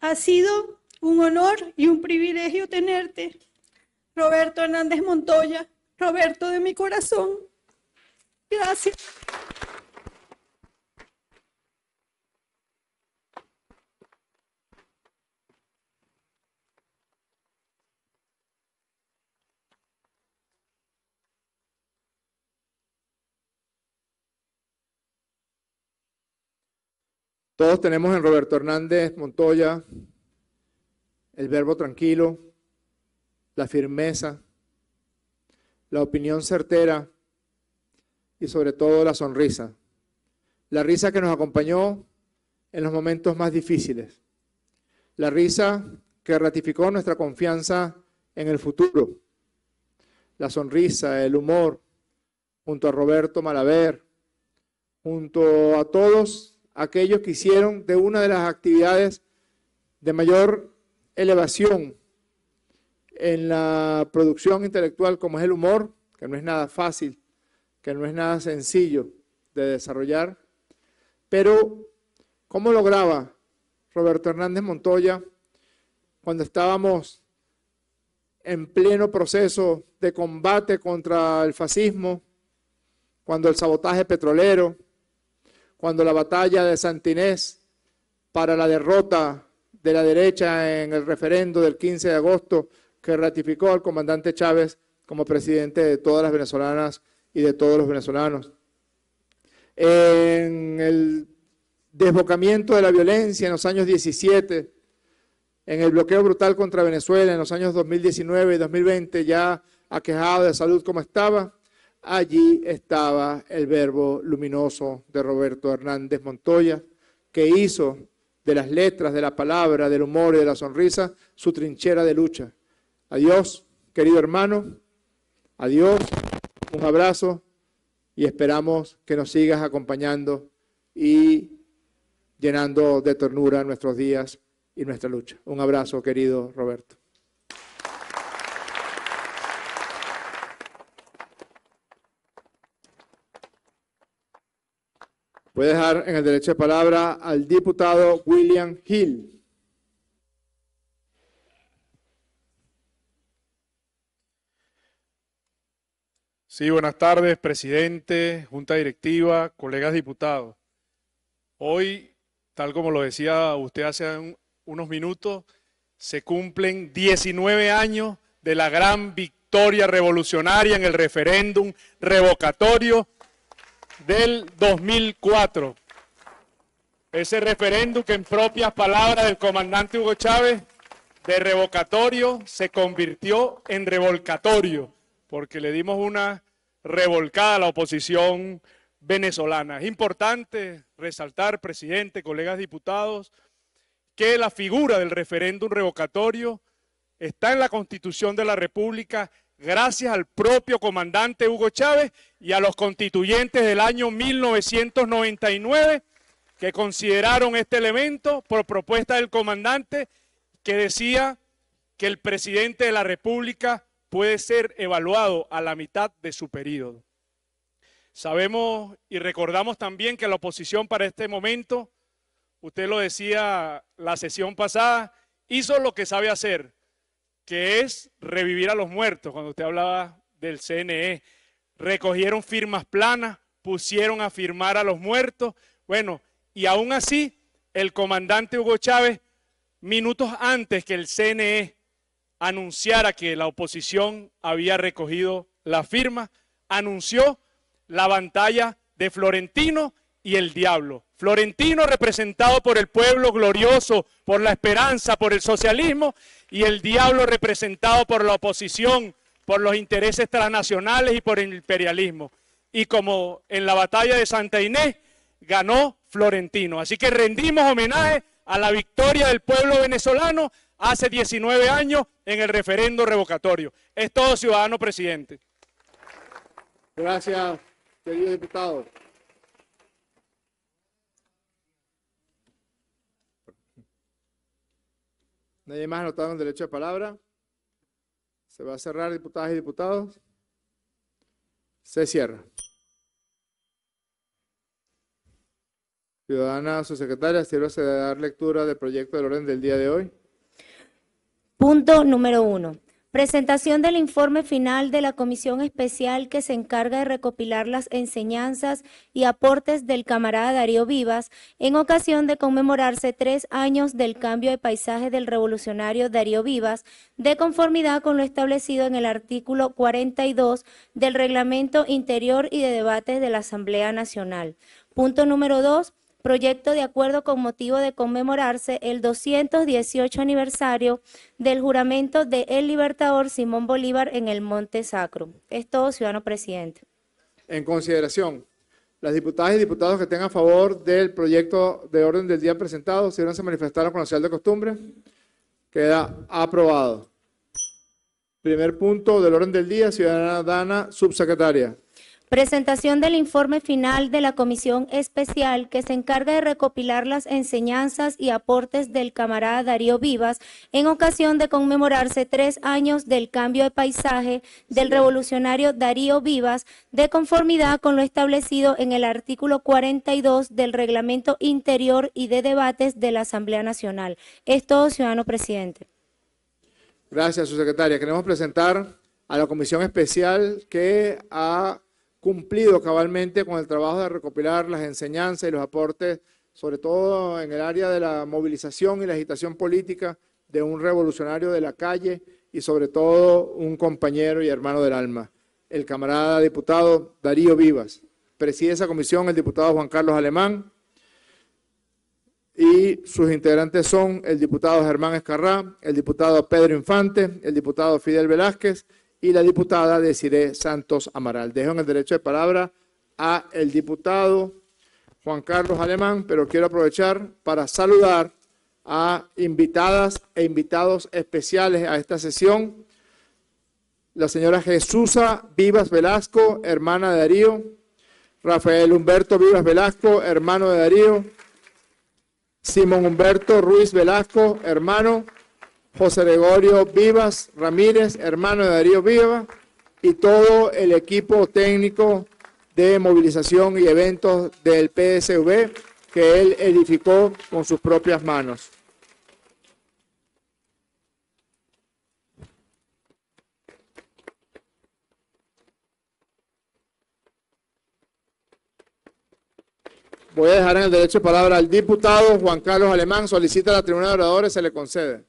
ha sido un honor y un privilegio tenerte, Roberto Hernández Montoya, Roberto de mi corazón. Gracias. Todos tenemos en Roberto Hernández Montoya el verbo tranquilo, la firmeza, la opinión certera y sobre todo la sonrisa. La risa que nos acompañó en los momentos más difíciles. La risa que ratificó nuestra confianza en el futuro. La sonrisa, el humor, junto a Roberto Malaver, junto a todos aquellos que hicieron de una de las actividades de mayor elevación en la producción intelectual como es el humor, que no es nada fácil, que no es nada sencillo de desarrollar. Pero, ¿cómo lograba Roberto Hernández Montoya cuando estábamos en pleno proceso de combate contra el fascismo, cuando el sabotaje petrolero, cuando la batalla de Santinés para la derrota de la derecha en el referendo del 15 de agosto que ratificó al comandante Chávez como presidente de todas las venezolanas y de todos los venezolanos. En el desbocamiento de la violencia en los años 17, en el bloqueo brutal contra Venezuela en los años 2019 y 2020, ya aquejado de salud como estaba, allí estaba el verbo luminoso de Roberto Hernández Montoya, que hizo de las letras, de la palabra, del humor y de la sonrisa su trinchera de lucha. Adiós, querido hermano, adiós, un abrazo y esperamos que nos sigas acompañando y llenando de ternura nuestros días y nuestra lucha. Un abrazo, querido Roberto. Voy a dejar en el derecho de palabra al diputado William Hill. Sí, buenas tardes, presidente, junta directiva, colegas diputados. Hoy, tal como lo decía usted hace unos minutos, se cumplen 19 años de la gran victoria revolucionaria en el referéndum revocatorio del 2004. Ese referéndum que en propias palabras del comandante Hugo Chávez de revocatorio se convirtió en revolcatorio, porque le dimos una revolcada a la oposición venezolana. Es importante resaltar, presidente, colegas diputados, que la figura del referéndum revocatorio está en la Constitución de la República gracias al propio comandante Hugo Chávez y a los constituyentes del año 1999 que consideraron este elemento por propuesta del comandante que decía que el presidente de la República puede ser evaluado a la mitad de su período. Sabemos y recordamos también que la oposición para este momento, usted lo decía la sesión pasada, hizo lo que sabe hacer, que es revivir a los muertos, cuando usted hablaba del CNE. Recogieron firmas planas, pusieron a firmar a los muertos. Bueno, y aún así, el comandante Hugo Chávez, minutos antes que el CNE anunciara que la oposición había recogido la firma, anunció la batalla de Florentino y el diablo. Florentino representado por el pueblo glorioso, por la esperanza, por el socialismo, y el diablo representado por la oposición, por los intereses transnacionales y por el imperialismo. Y como en la batalla de Santa Inés ganó Florentino. Así que rendimos homenaje a la victoria del pueblo venezolano hace 19 años en el referendo revocatorio. Es todo, ciudadano presidente. Gracias, querido diputado. Nadie más anotado en derecho de palabra. Se va a cerrar, diputadas y diputados. Se cierra. Ciudadana, su secretaria, sírvase de dar lectura del proyecto del orden del día de hoy. Punto número uno. Presentación del informe final de la comisión especial que se encarga de recopilar las enseñanzas y aportes del camarada Darío Vivas en ocasión de conmemorarse tres años del cambio de paisaje del revolucionario Darío Vivas, de conformidad con lo establecido en el artículo 42 del Reglamento Interior y de Debates de la Asamblea Nacional. Punto número 2 proyecto de acuerdo con motivo de conmemorarse el 218 aniversario del juramento de el libertador Simón Bolívar en el Monte Sacro. Es todo, ciudadano presidente. En consideración, las diputadas y diputados que estén a favor del proyecto de orden del día presentado, si no se manifestaron con la señal de costumbre, queda aprobado. Primer punto del orden del día, ciudadana Dana, subsecretaria. Presentación del informe final de la comisión especial que se encarga de recopilar las enseñanzas y aportes del camarada Darío Vivas en ocasión de conmemorarse tres años del cambio de paisaje del revolucionario Darío Vivas de conformidad con lo establecido en el artículo 42 del Reglamento Interior y de Debates de la Asamblea Nacional. Es todo, ciudadano presidente. Gracias, su secretaria. Queremos presentar a la comisión especial que ha cumplido cabalmente con el trabajo de recopilar las enseñanzas y los aportes, sobre todo en el área de la movilización y la agitación política de un revolucionario de la calle y sobre todo un compañero y hermano del alma, el camarada diputado Darío Vivas. Preside esa comisión el diputado Juan Carlos Alemán y sus integrantes son el diputado Germán Escarrá, el diputado Pedro Infante, el diputado Fidel Velázquez y la diputada Desiree Santos Amaral. Dejo en el derecho de palabra a el diputado Juan Carlos Alemán, pero quiero aprovechar para saludar a invitadas e invitados especiales a esta sesión. La señora Jesúsa Vivas Velasco, hermana de Darío. Rafael Humberto Vivas Velasco, hermano de Darío. Simón Humberto Ruiz Velasco, hermano. José Gregorio Vivas Ramírez, hermano de Darío Viva, y todo el equipo técnico de movilización y eventos del PSV que él edificó con sus propias manos. Voy a dejar en el derecho de palabra al diputado Juan Carlos Alemán. Solicita a la tribuna de oradores, se le concede.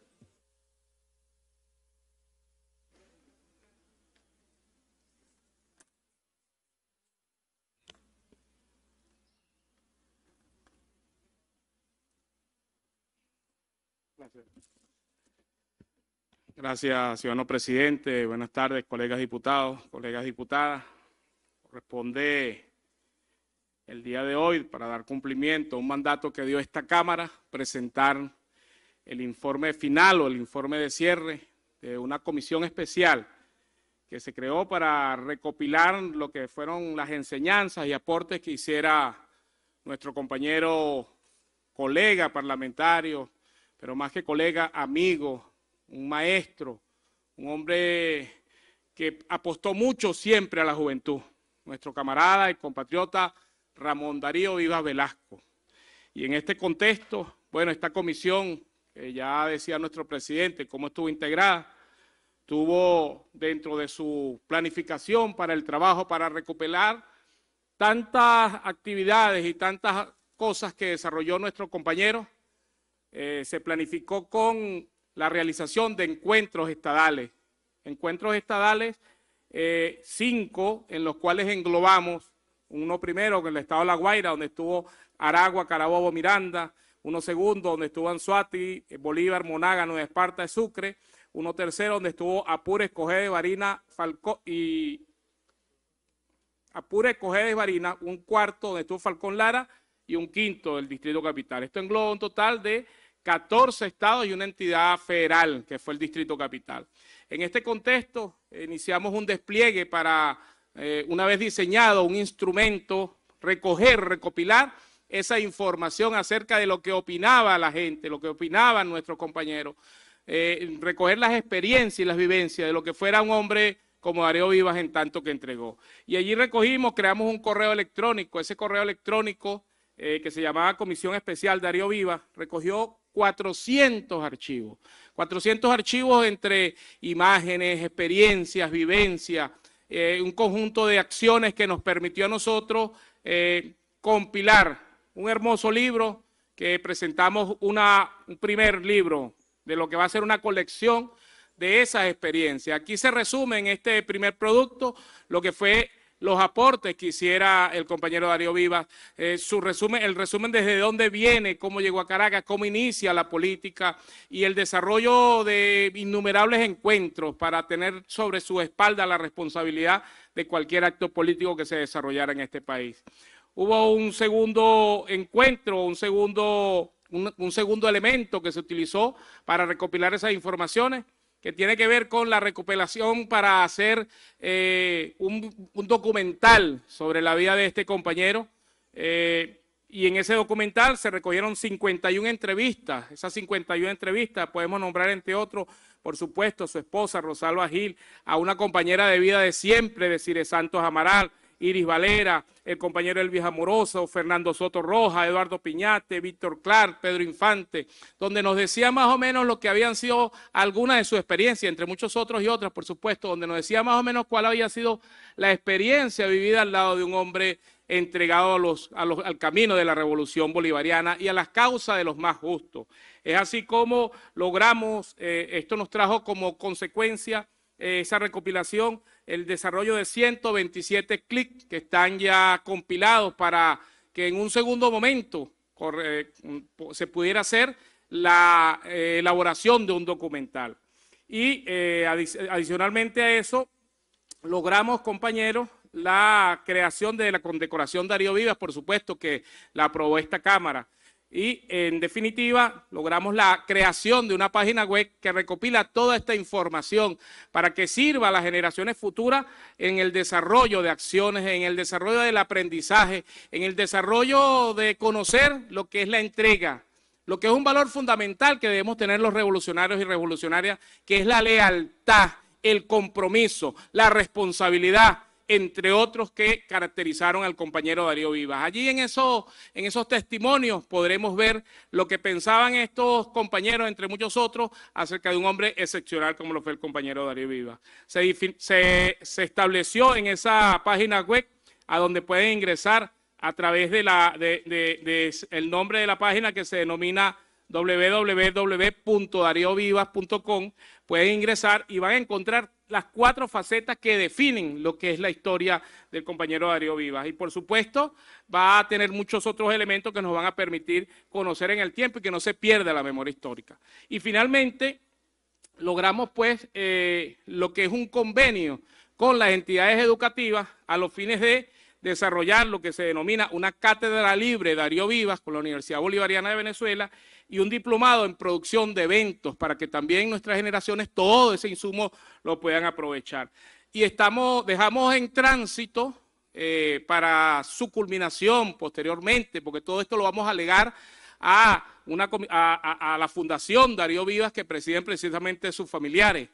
Gracias, ciudadano presidente. Buenas tardes, colegas diputados, colegas diputadas. Responde el día de hoy, para dar cumplimiento a un mandato que dio esta Cámara, presentar el informe final o el informe de cierre de una comisión especial que se creó para recopilar lo que fueron las enseñanzas y aportes que hiciera nuestro compañero, colega parlamentario, pero más que colega, amigo, un maestro, un hombre que apostó mucho siempre a la juventud, nuestro camarada y compatriota Ramón Darío Vivas Velasco. Y en este contexto, bueno, esta comisión, ya decía nuestro presidente, cómo estuvo integrada, tuvo dentro de su planificación para el trabajo, para recuperar tantas actividades y tantas cosas que desarrolló nuestro compañero, eh, se planificó con la realización de encuentros estadales. Encuentros estadales, eh, cinco, en los cuales englobamos uno primero, que el estado de La Guaira, donde estuvo Aragua, Carabobo, Miranda, uno segundo, donde estuvo Anzuati, Bolívar, Monágano, Esparta, Sucre, uno tercero, donde estuvo Apure, Escogedes, Varina, Falcón y Apure, Cojedes, Varina, un cuarto, donde estuvo Falcón Lara, y un quinto del Distrito Capital. Esto engloba un total de 14 estados y una entidad federal, que fue el Distrito Capital. En este contexto, iniciamos un despliegue para, eh, una vez diseñado un instrumento, recoger, recopilar esa información acerca de lo que opinaba la gente, lo que opinaban nuestros compañeros, eh, recoger las experiencias y las vivencias de lo que fuera un hombre como Darío Vivas en tanto que entregó. Y allí recogimos, creamos un correo electrónico, ese correo electrónico eh, que se llamaba Comisión Especial Darío Vivas, recogió 400 archivos. 400 archivos entre imágenes, experiencias, vivencias, eh, un conjunto de acciones que nos permitió a nosotros eh, compilar un hermoso libro que presentamos una, un primer libro de lo que va a ser una colección de esas experiencias. Aquí se resume en este primer producto lo que fue los aportes que hiciera el compañero Darío Vivas, eh, su resumen, el resumen desde dónde viene, cómo llegó a Caracas, cómo inicia la política y el desarrollo de innumerables encuentros para tener sobre su espalda la responsabilidad de cualquier acto político que se desarrollara en este país. Hubo un segundo encuentro, un segundo, un segundo elemento que se utilizó para recopilar esas informaciones que tiene que ver con la recuperación para hacer eh, un, documental sobre la vida de este compañero. Eh, y en ese documental se recogieron 51 entrevistas. Esas 51 entrevistas podemos nombrar, entre otros, por supuesto, su esposa, Rosalba Gil, a una compañera de vida de siempre, de Cire Santos Amaral, Iris Valera, el compañero Elvis Amoroso, Fernando Soto Roja, Eduardo Piñate, Víctor Clark, Pedro Infante, donde nos decía más o menos lo que habían sido algunas de sus experiencias, entre muchos otros y otras, por supuesto, donde nos decía más o menos cuál había sido la experiencia vivida al lado de un hombre entregado al camino de la revolución bolivariana y a las causas de los más justos. Es así como logramos, eh, esto nos trajo como consecuencia eh, esa recopilación el desarrollo de 127 clics que están ya compilados para que en un segundo momento se pudiera hacer la eh, elaboración de un documental. Y eh, adicionalmente a eso, logramos, compañeros, la creación de la condecoración Darío Vivas, por supuesto que la aprobó esta Cámara. Y en definitiva, logramos la creación de una página web que recopila toda esta información para que sirva a las generaciones futuras en el desarrollo de acciones, en el desarrollo del aprendizaje, en el desarrollo de conocer lo que es la entrega, lo que es un valor fundamental que debemos tener los revolucionarios y revolucionarias, que es la lealtad, el compromiso, la responsabilidad entre otros que caracterizaron al compañero Darío Vivas. Allí en esos, en esos testimonios podremos ver lo que pensaban estos compañeros, entre muchos otros, acerca de un hombre excepcional como lo fue el compañero Darío Vivas. Se, se, estableció en esa página web a donde pueden ingresar a través de la de, el nombre de la página que se denomina www.dariovivas.com pueden ingresar y van a encontrar las cuatro facetas que definen lo que es la historia del compañero Darío Vivas. Y por supuesto, va a tener muchos otros elementos que nos van a permitir conocer en el tiempo y que no se pierda la memoria histórica. Y finalmente, logramos pues eh, lo que es un convenio con las entidades educativas a los fines de desarrollar lo que se denomina una cátedra libre Darío Vivas con la Universidad Bolivariana de Venezuela y un diplomado en producción de eventos para que también nuestras generaciones todo ese insumo lo puedan aprovechar. Y estamos, dejamos en tránsito eh, para su culminación posteriormente, porque todo esto lo vamos a legar a, una, a la Fundación Darío Vivas que presiden precisamente sus familiares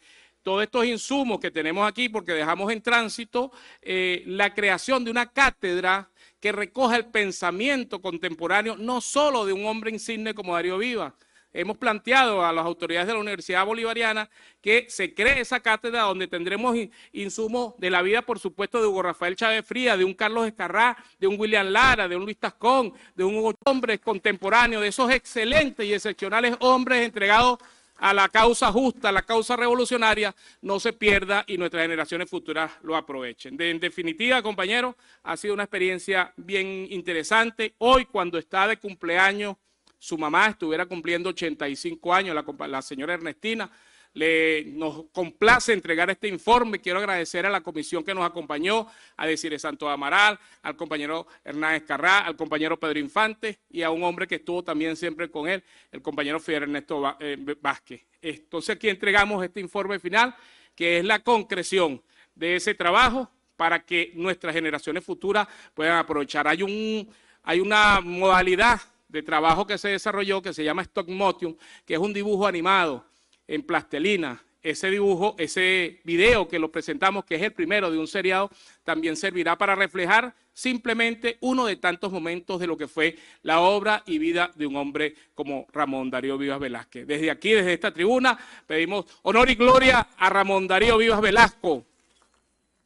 todos estos insumos que tenemos aquí, porque dejamos en tránsito eh, la creación de una cátedra que recoja el pensamiento contemporáneo, no solo de un hombre insigne como Darío Viva. Hemos planteado a las autoridades de la Universidad Bolivariana que se cree esa cátedra donde tendremos insumos de la vida, por supuesto, de Hugo Rafael Chávez Fría, de un Carlos Escarrá, de un William Lara, de un Luis Tascón, de un hombre contemporáneo, de esos excelentes y excepcionales hombres entregados a la causa justa, a la causa revolucionaria, no se pierda y nuestras generaciones futuras lo aprovechen. en definitiva, compañeros, ha sido una experiencia bien interesante. Hoy, cuando está de cumpleaños, su mamá estuviera cumpliendo 85 años, la señora Ernestina, le, nos complace entregar este informe. Quiero agradecer a la comisión que nos acompañó, a Decir Santo Amaral, al compañero Hernández Carrá, al compañero Pedro Infante y a un hombre que estuvo también siempre con él, el compañero Fidel Ernesto eh, Vázquez. Entonces aquí entregamos este informe final, que es la concreción de ese trabajo para que nuestras generaciones futuras puedan aprovechar. Hay, hay una modalidad de trabajo que se desarrolló que se llama Stock Motion, que es un dibujo animado en plastelina. Ese dibujo, ese video que lo presentamos, que es el primero de un seriado, también servirá para reflejar simplemente uno de tantos momentos de lo que fue la obra y vida de un hombre como Ramón Darío Vivas Velázquez. Desde aquí, desde esta tribuna, pedimos honor y gloria a Ramón Darío Vivas Velasco.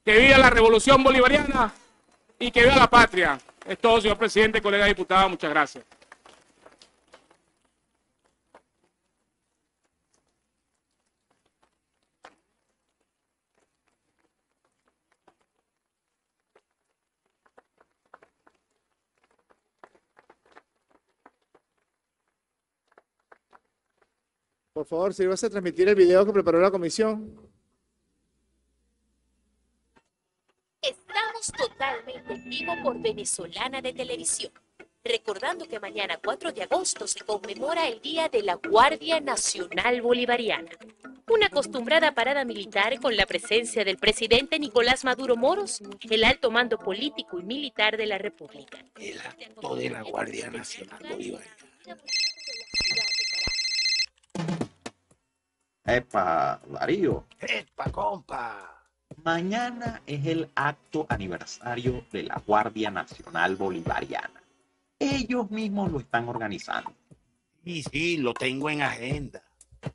Que viva la revolución bolivariana y que viva la patria. Es todo, señor presidente, colegas diputada, Muchas gracias. Por favor, vas a transmitir el video que preparó la comisión. Estamos totalmente en vivo por Venezolana de Televisión. Recordando que mañana 4 de agosto se conmemora el Día de la Guardia Nacional Bolivariana. Una acostumbrada parada militar con la presencia del presidente Nicolás Maduro Moros, el alto mando político y militar de la República. El acto de la Guardia Nacional Bolivariana. Epa, Darío. Epa, compa. Mañana es el acto aniversario de la Guardia Nacional Bolivariana. Ellos mismos lo están organizando. Y sí, lo tengo en agenda.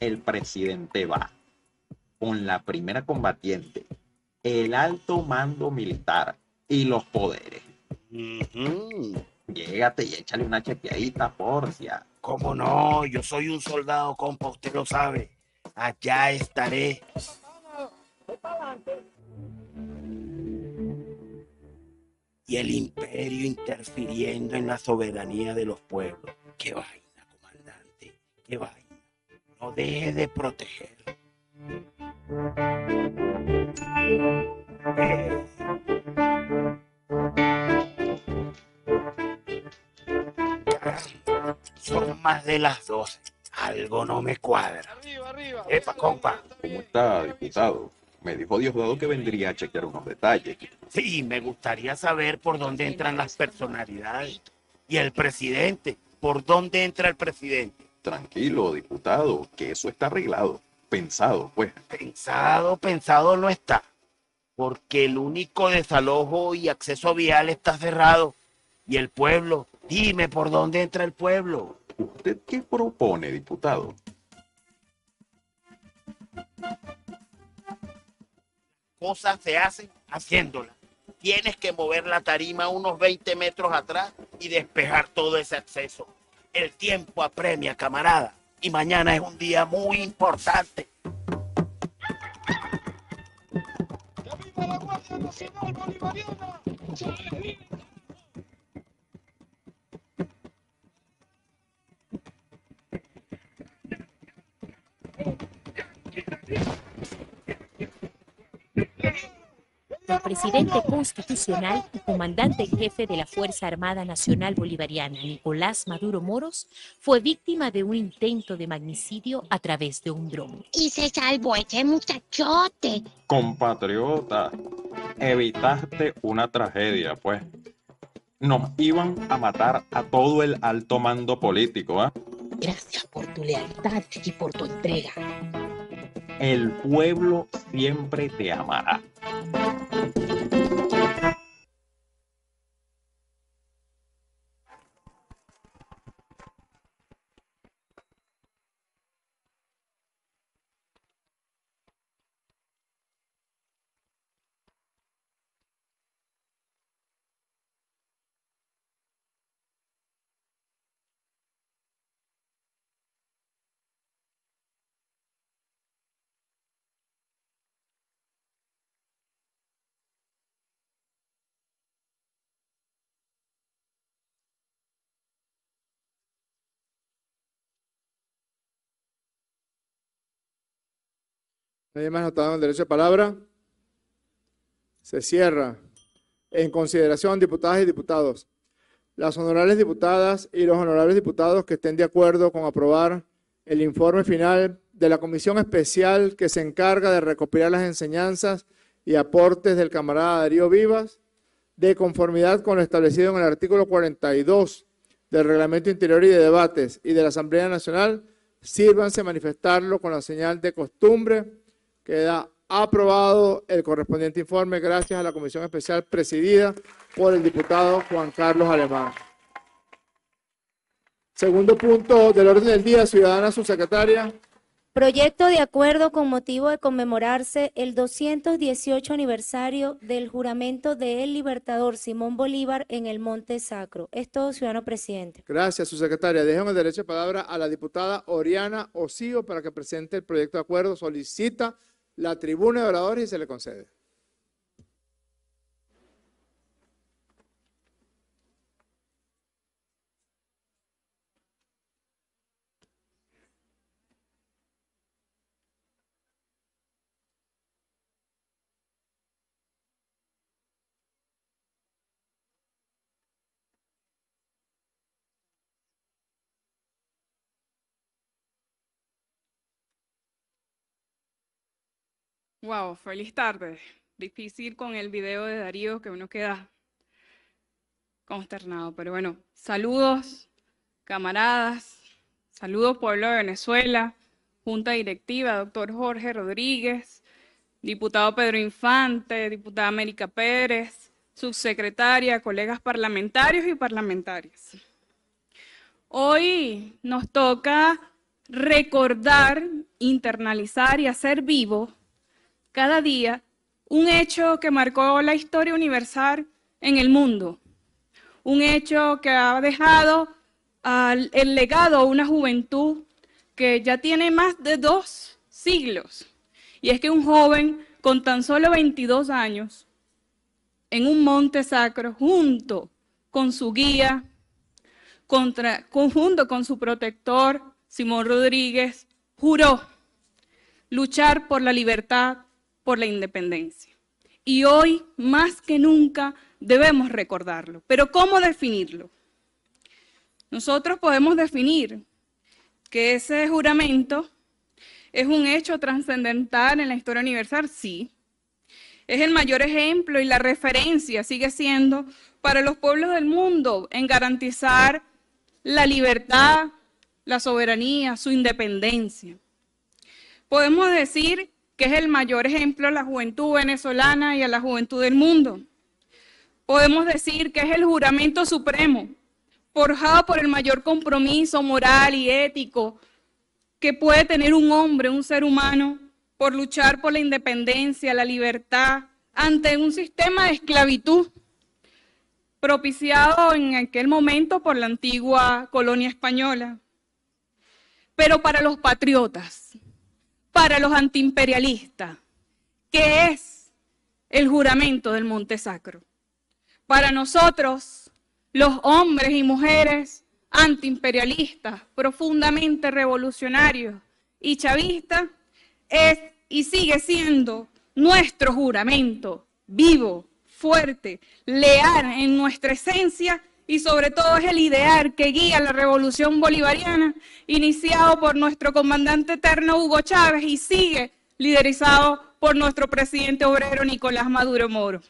El presidente va con la primera combatiente, el alto mando militar y los poderes. Llegate y échale una chequeadita, porcia. Cómo no, yo soy un soldado, compa, usted lo sabe allá estaré. Y el imperio interfiriendo en la soberanía de los pueblos. ¡Qué vaina, comandante! ¡Qué vaina! No deje de proteger. Son más de las doce. Algo no me cuadra. Arriba, arriba. Epa, compa. ¿Cómo está, diputado? Me dijo Diosdado que vendría a chequear unos detalles. Sí, me gustaría saber por dónde entran las personalidades. Y el presidente. ¿Por dónde entra el presidente? Tranquilo, diputado, que eso está arreglado. Pensado, pues. Pensado, pensado no está. Porque el único desalojo y acceso vial está cerrado. Y el pueblo, dime por dónde entra el pueblo. ¿Usted qué propone, diputado? Cosas se hacen haciéndolas. Tienes que mover la tarima unos 20 metros atrás y despejar todo ese acceso. El tiempo apremia, camarada. Y mañana es un día muy importante. la Guardia Nacional Bolivariana! el presidente constitucional y comandante en jefe de la Fuerza Armada Nacional Bolivariana, Nicolás Maduro Moros, fue víctima de un intento de magnicidio a través de un dron. Y se salvó ese muchachote. Compatriota, evitaste una tragedia, pues. Nos iban a matar a todo el alto mando político, ¿ah? Gracias por tu lealtad y por tu entrega. El pueblo siempre te amará. Nadie más ha notado el derecho de palabra. Se cierra. En consideración, diputadas y diputados, las honorables diputadas y los honorables diputados que estén de acuerdo con aprobar el informe final de la comisión especial que se encarga de recopilar las enseñanzas y aportes del camarada Darío Vivas, de conformidad con lo establecido en el artículo 42 del Reglamento Interior y de Debates y de la Asamblea Nacional, sírvanse manifestarlo con la señal de costumbre Queda aprobado el correspondiente informe gracias a la Comisión Especial presidida por el diputado Juan Carlos Alemán. Segundo punto del orden del día, ciudadana subsecretaria. Proyecto de acuerdo con motivo de conmemorarse el 218 aniversario del juramento del libertador Simón Bolívar en el Monte Sacro. Es todo, ciudadano presidente. Gracias, subsecretaria. Dejo el derecho de palabra a la diputada Oriana Osío para que presente el proyecto de acuerdo. Solicita la tribuna de oradores se le concede. Wow, feliz tarde. Difícil con el video de Darío que uno queda consternado, pero bueno, saludos, camaradas, saludos pueblo de Venezuela, junta directiva, doctor Jorge Rodríguez, diputado Pedro Infante, diputada América Pérez, subsecretaria, colegas parlamentarios y parlamentarias. Hoy nos toca recordar, internalizar y hacer vivo cada día un hecho que marcó la historia universal en el mundo, un hecho que ha dejado el legado a una juventud que ya tiene más de dos siglos. Y es que un joven con tan solo 22 años, en un monte sacro, junto con su guía, junto con su protector, Simón Rodríguez, juró luchar por la libertad por la independencia. Y hoy, más que nunca, debemos recordarlo. Pero ¿cómo definirlo? Nosotros podemos definir que ese juramento es un hecho trascendental en la historia universal, sí. Es el mayor ejemplo y la referencia sigue siendo para los pueblos del mundo en garantizar la libertad, la soberanía, su independencia. Podemos decir que es el mayor ejemplo a la juventud venezolana y a la juventud del mundo. Podemos decir que es el juramento supremo, forjado por el mayor compromiso moral y ético que puede tener un hombre, un ser humano, por luchar por la independencia, la libertad, ante un sistema de esclavitud propiciado en aquel momento por la antigua colonia española. Pero para los patriotas, para los antiimperialistas, que es el juramento del Monte Sacro. Para nosotros, los hombres y mujeres antiimperialistas, profundamente revolucionarios y chavistas, es y sigue siendo nuestro juramento vivo, fuerte, leal en nuestra esencia y sobre todo es el ideal que guía la revolución bolivariana, iniciado por nuestro comandante eterno Hugo Chávez y sigue liderizado por nuestro presidente obrero Nicolás Maduro Moro.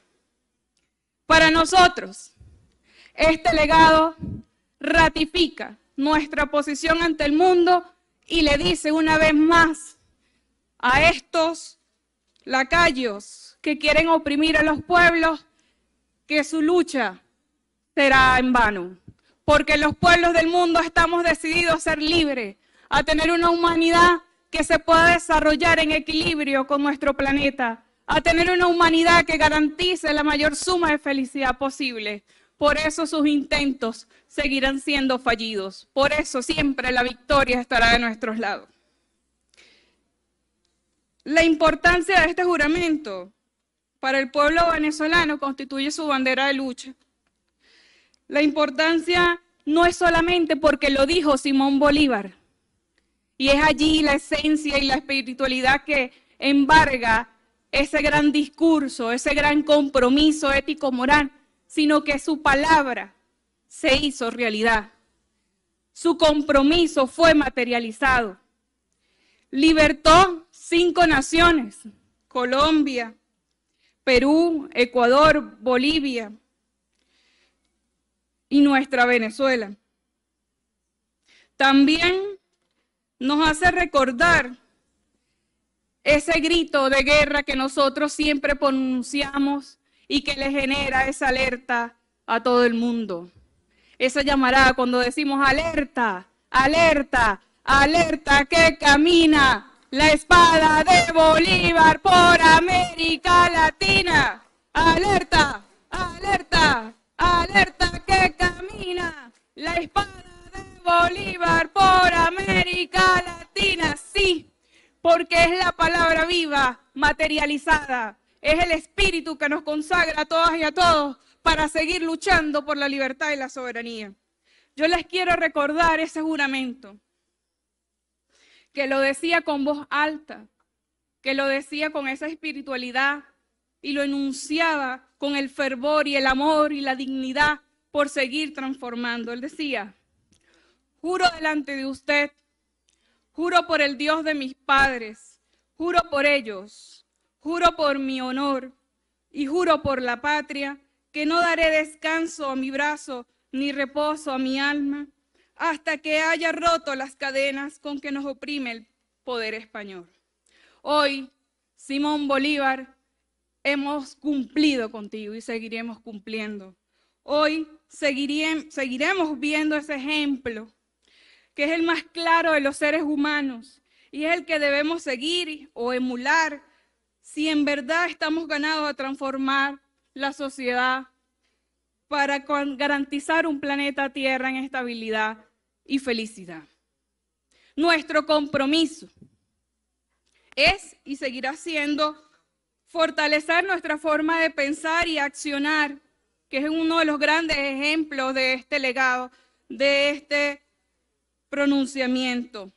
Para nosotros, este legado ratifica nuestra posición ante el mundo y le dice una vez más a estos lacayos que quieren oprimir a los pueblos que su lucha será en vano, porque los pueblos del mundo estamos decididos a ser libres, a tener una humanidad que se pueda desarrollar en equilibrio con nuestro planeta, a tener una humanidad que garantice la mayor suma de felicidad posible. Por eso sus intentos seguirán siendo fallidos. Por eso siempre la victoria estará de nuestros lados. La importancia de este juramento para el pueblo venezolano constituye su bandera de lucha la importancia no es solamente porque lo dijo Simón Bolívar. Y es allí la esencia y la espiritualidad que embarga ese gran discurso, ese gran compromiso ético-moral, sino que su palabra se hizo realidad. Su compromiso fue materializado. Libertó cinco naciones, Colombia, Perú, Ecuador, Bolivia, y nuestra Venezuela. También nos hace recordar ese grito de guerra que nosotros siempre pronunciamos y que le genera esa alerta a todo el mundo. Esa llamará cuando decimos alerta, alerta, alerta que camina la espada de Bolívar por América Latina. Alerta, alerta, alerta que camina la espada de Bolívar por América Latina, sí, porque es la palabra viva, materializada, es el espíritu que nos consagra a todas y a todos para seguir luchando por la libertad y la soberanía. Yo les quiero recordar ese juramento, que lo decía con voz alta, que lo decía con esa espiritualidad y lo enunciaba con el fervor y el amor y la dignidad por seguir transformando. Él decía, juro delante de usted, juro por el Dios de mis padres, juro por ellos, juro por mi honor y juro por la patria que no daré descanso a mi brazo ni reposo a mi alma hasta que haya roto las cadenas con que nos oprime el poder español. Hoy, Simón Bolívar hemos cumplido contigo y seguiremos cumpliendo. Hoy seguiremos viendo ese ejemplo, que es el más claro de los seres humanos y es el que debemos seguir o emular si en verdad estamos ganados a transformar la sociedad para garantizar un planeta Tierra en estabilidad y felicidad. Nuestro compromiso es y seguirá siendo fortalecer nuestra forma de pensar y accionar, que es uno de los grandes ejemplos de este legado, de este pronunciamiento.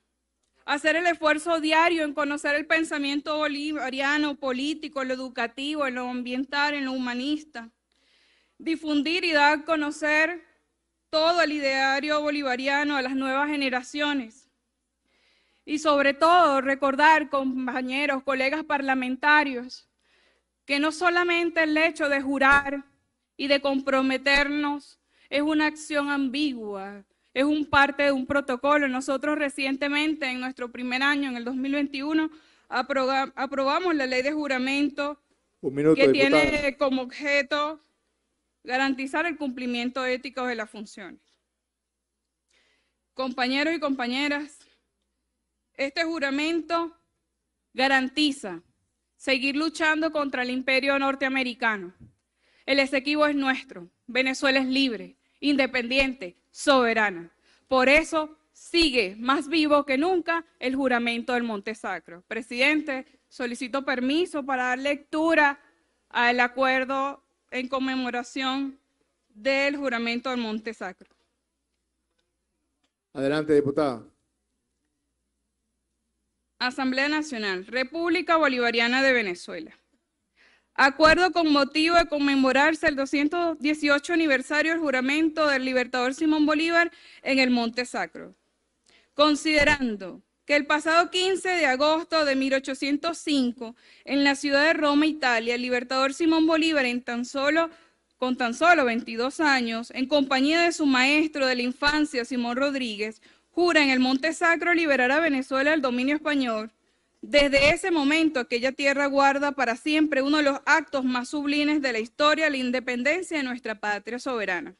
Hacer el esfuerzo diario en conocer el pensamiento bolivariano, político, lo educativo, en lo ambiental, en lo humanista. Difundir y dar a conocer todo el ideario bolivariano a las nuevas generaciones. Y sobre todo recordar compañeros, colegas parlamentarios, que no solamente el hecho de jurar y de comprometernos es una acción ambigua, es un parte de un protocolo. Nosotros recientemente, en nuestro primer año, en el 2021, aprobamos la ley de juramento que tiene como objeto garantizar el cumplimiento ético de las funciones. Compañeros y compañeras, este juramento garantiza seguir luchando contra el imperio norteamericano. El exequivo es nuestro, Venezuela es libre, independiente, soberana. Por eso sigue más vivo que nunca el juramento del Monte Sacro. Presidente, solicito permiso para dar lectura al acuerdo en conmemoración del juramento del Monte Sacro. Adelante, diputada. Asamblea Nacional, República Bolivariana de Venezuela. Acuerdo con motivo de conmemorarse el 218 aniversario del juramento del libertador Simón Bolívar en el Monte Sacro. Considerando que el pasado 15 de agosto de 1805, en la ciudad de Roma, Italia, el libertador Simón Bolívar, en tan solo, con tan solo 22 años, en compañía de su maestro de la infancia, Simón Rodríguez, jura en el Monte Sacro liberar a Venezuela del dominio español, desde ese momento aquella tierra guarda para siempre uno de los actos más sublimes de la historia, la independencia de nuestra patria soberana.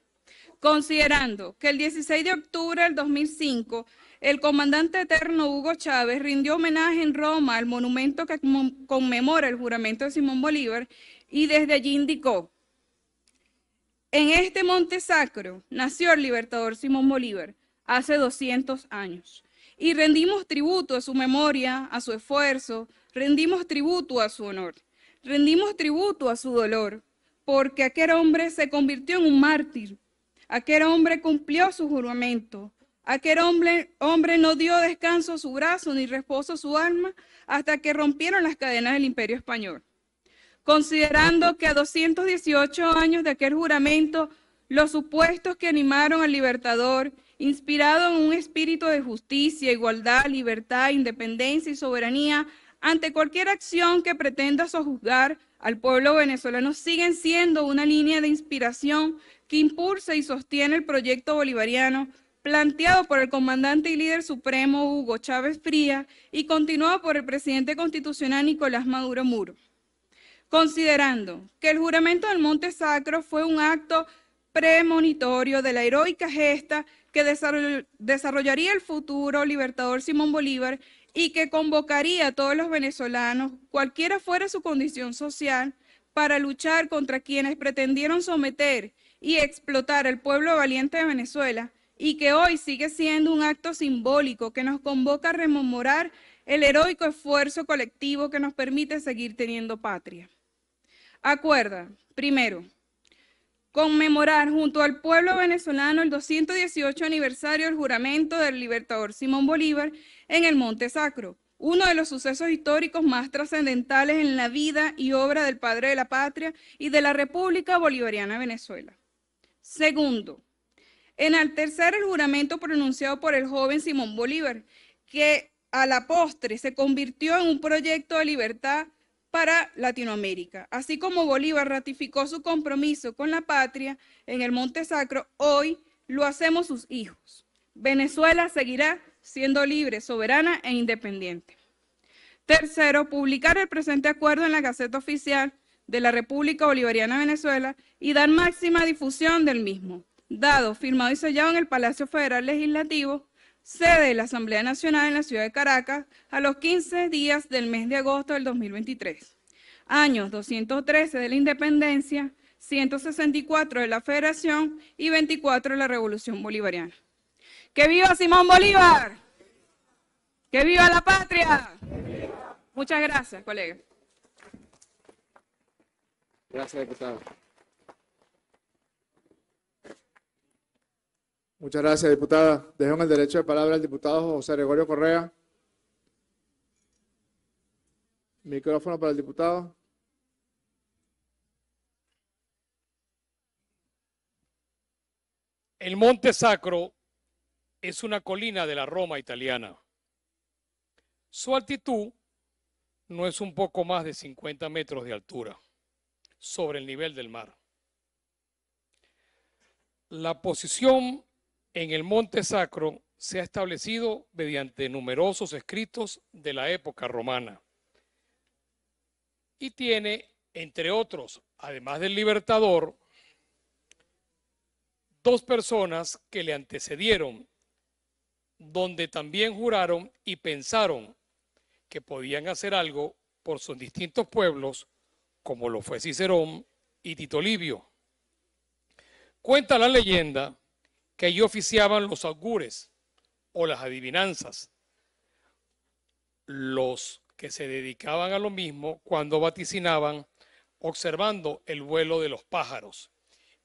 Considerando que el 16 de octubre del 2005, el comandante eterno Hugo Chávez rindió homenaje en Roma al monumento que conmemora el juramento de Simón Bolívar y desde allí indicó, en este monte sacro nació el libertador Simón Bolívar, hace 200 años. Y rendimos tributo a su memoria, a su esfuerzo, rendimos tributo a su honor, rendimos tributo a su dolor, porque aquel hombre se convirtió en un mártir, aquel hombre cumplió su juramento, aquel hombre, hombre no dio descanso a su brazo ni reposo a su alma hasta que rompieron las cadenas del imperio español. Considerando que a 218 años de aquel juramento, los supuestos que animaron al libertador inspirado en un espíritu de justicia, igualdad, libertad, independencia y soberanía ante cualquier acción que pretenda sojuzgar al pueblo venezolano, siguen siendo una línea de inspiración que impulsa y sostiene el proyecto bolivariano planteado por el comandante y líder supremo Hugo Chávez Fría y continuado por el presidente constitucional Nicolás Maduro Muro. Considerando que el juramento del Monte Sacro fue un acto premonitorio de la heroica gesta que desarrollaría el futuro libertador Simón Bolívar y que convocaría a todos los venezolanos, cualquiera fuera su condición social, para luchar contra quienes pretendieron someter y explotar al pueblo valiente de Venezuela y que hoy sigue siendo un acto simbólico que nos convoca a rememorar el heroico esfuerzo colectivo que nos permite seguir teniendo patria. Acuerda, primero, conmemorar junto al pueblo venezolano el 218 aniversario del juramento del libertador Simón Bolívar en el Monte Sacro, uno de los sucesos históricos más trascendentales en la vida y obra del padre de la patria y de la República Bolivariana Venezuela. Segundo, enaltecer el juramento pronunciado por el joven Simón Bolívar, que a la postre se convirtió en un proyecto de libertad para Latinoamérica. Así como Bolívar ratificó su compromiso con la patria en el Monte Sacro, hoy lo hacemos sus hijos. Venezuela seguirá siendo libre, soberana e independiente. Tercero, publicar el presente acuerdo en la Gaceta Oficial de la República Bolivariana de Venezuela y dar máxima difusión del mismo, dado, firmado y sellado en el Palacio Federal Legislativo sede de la Asamblea Nacional en la ciudad de Caracas a los 15 días del mes de agosto del 2023. Años 213 de la independencia, 164 de la Federación y 24 de la Revolución Bolivariana. ¡Que viva Simón Bolívar! ¡Que viva la patria! Muchas gracias, colega. Gracias, diputado. Muchas gracias, diputada. Dejo en el derecho de palabra al diputado José Gregorio Correa. Micrófono para el diputado. El Monte Sacro es una colina de la Roma italiana. Su altitud no es un poco más de 50 metros de altura sobre el nivel del mar. La posición en el monte sacro se ha establecido mediante numerosos escritos de la época romana. Y tiene, entre otros, además del libertador, dos personas que le antecedieron, donde también juraron y pensaron que podían hacer algo por sus distintos pueblos, como lo fue Cicerón y Tito Livio. Cuenta la leyenda que allí oficiaban los augures o las adivinanzas. Los que se dedicaban a lo mismo cuando vaticinaban observando el vuelo de los pájaros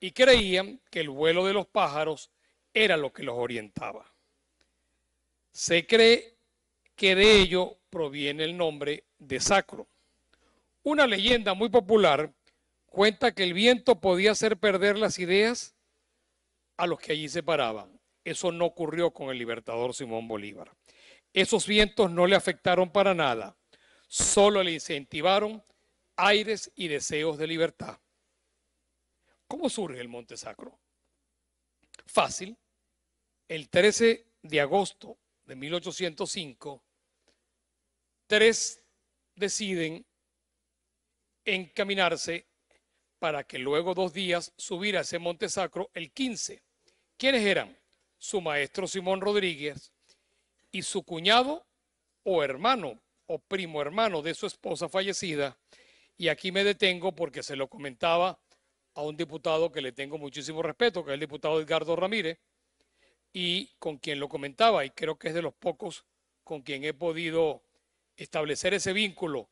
y creían que el vuelo de los pájaros era lo que los orientaba. Se cree que de ello proviene el nombre de sacro. Una leyenda muy popular cuenta que el viento podía hacer perder las ideas a los que allí se paraban. Eso no ocurrió con el libertador Simón Bolívar. Esos vientos no le afectaron para nada, solo le incentivaron aires y deseos de libertad. ¿Cómo surge el Monte Sacro? Fácil. El 13 de agosto de 1805, tres deciden encaminarse para que luego dos días subir a ese monte sacro el 15. ¿Quiénes eran? Su maestro Simón Rodríguez y su cuñado o hermano o primo hermano de su esposa fallecida. Y aquí me detengo porque se lo comentaba a un diputado que le tengo muchísimo respeto, que es el diputado Edgardo Ramírez, y con quien lo comentaba, y creo que es de los pocos con quien he podido establecer ese vínculo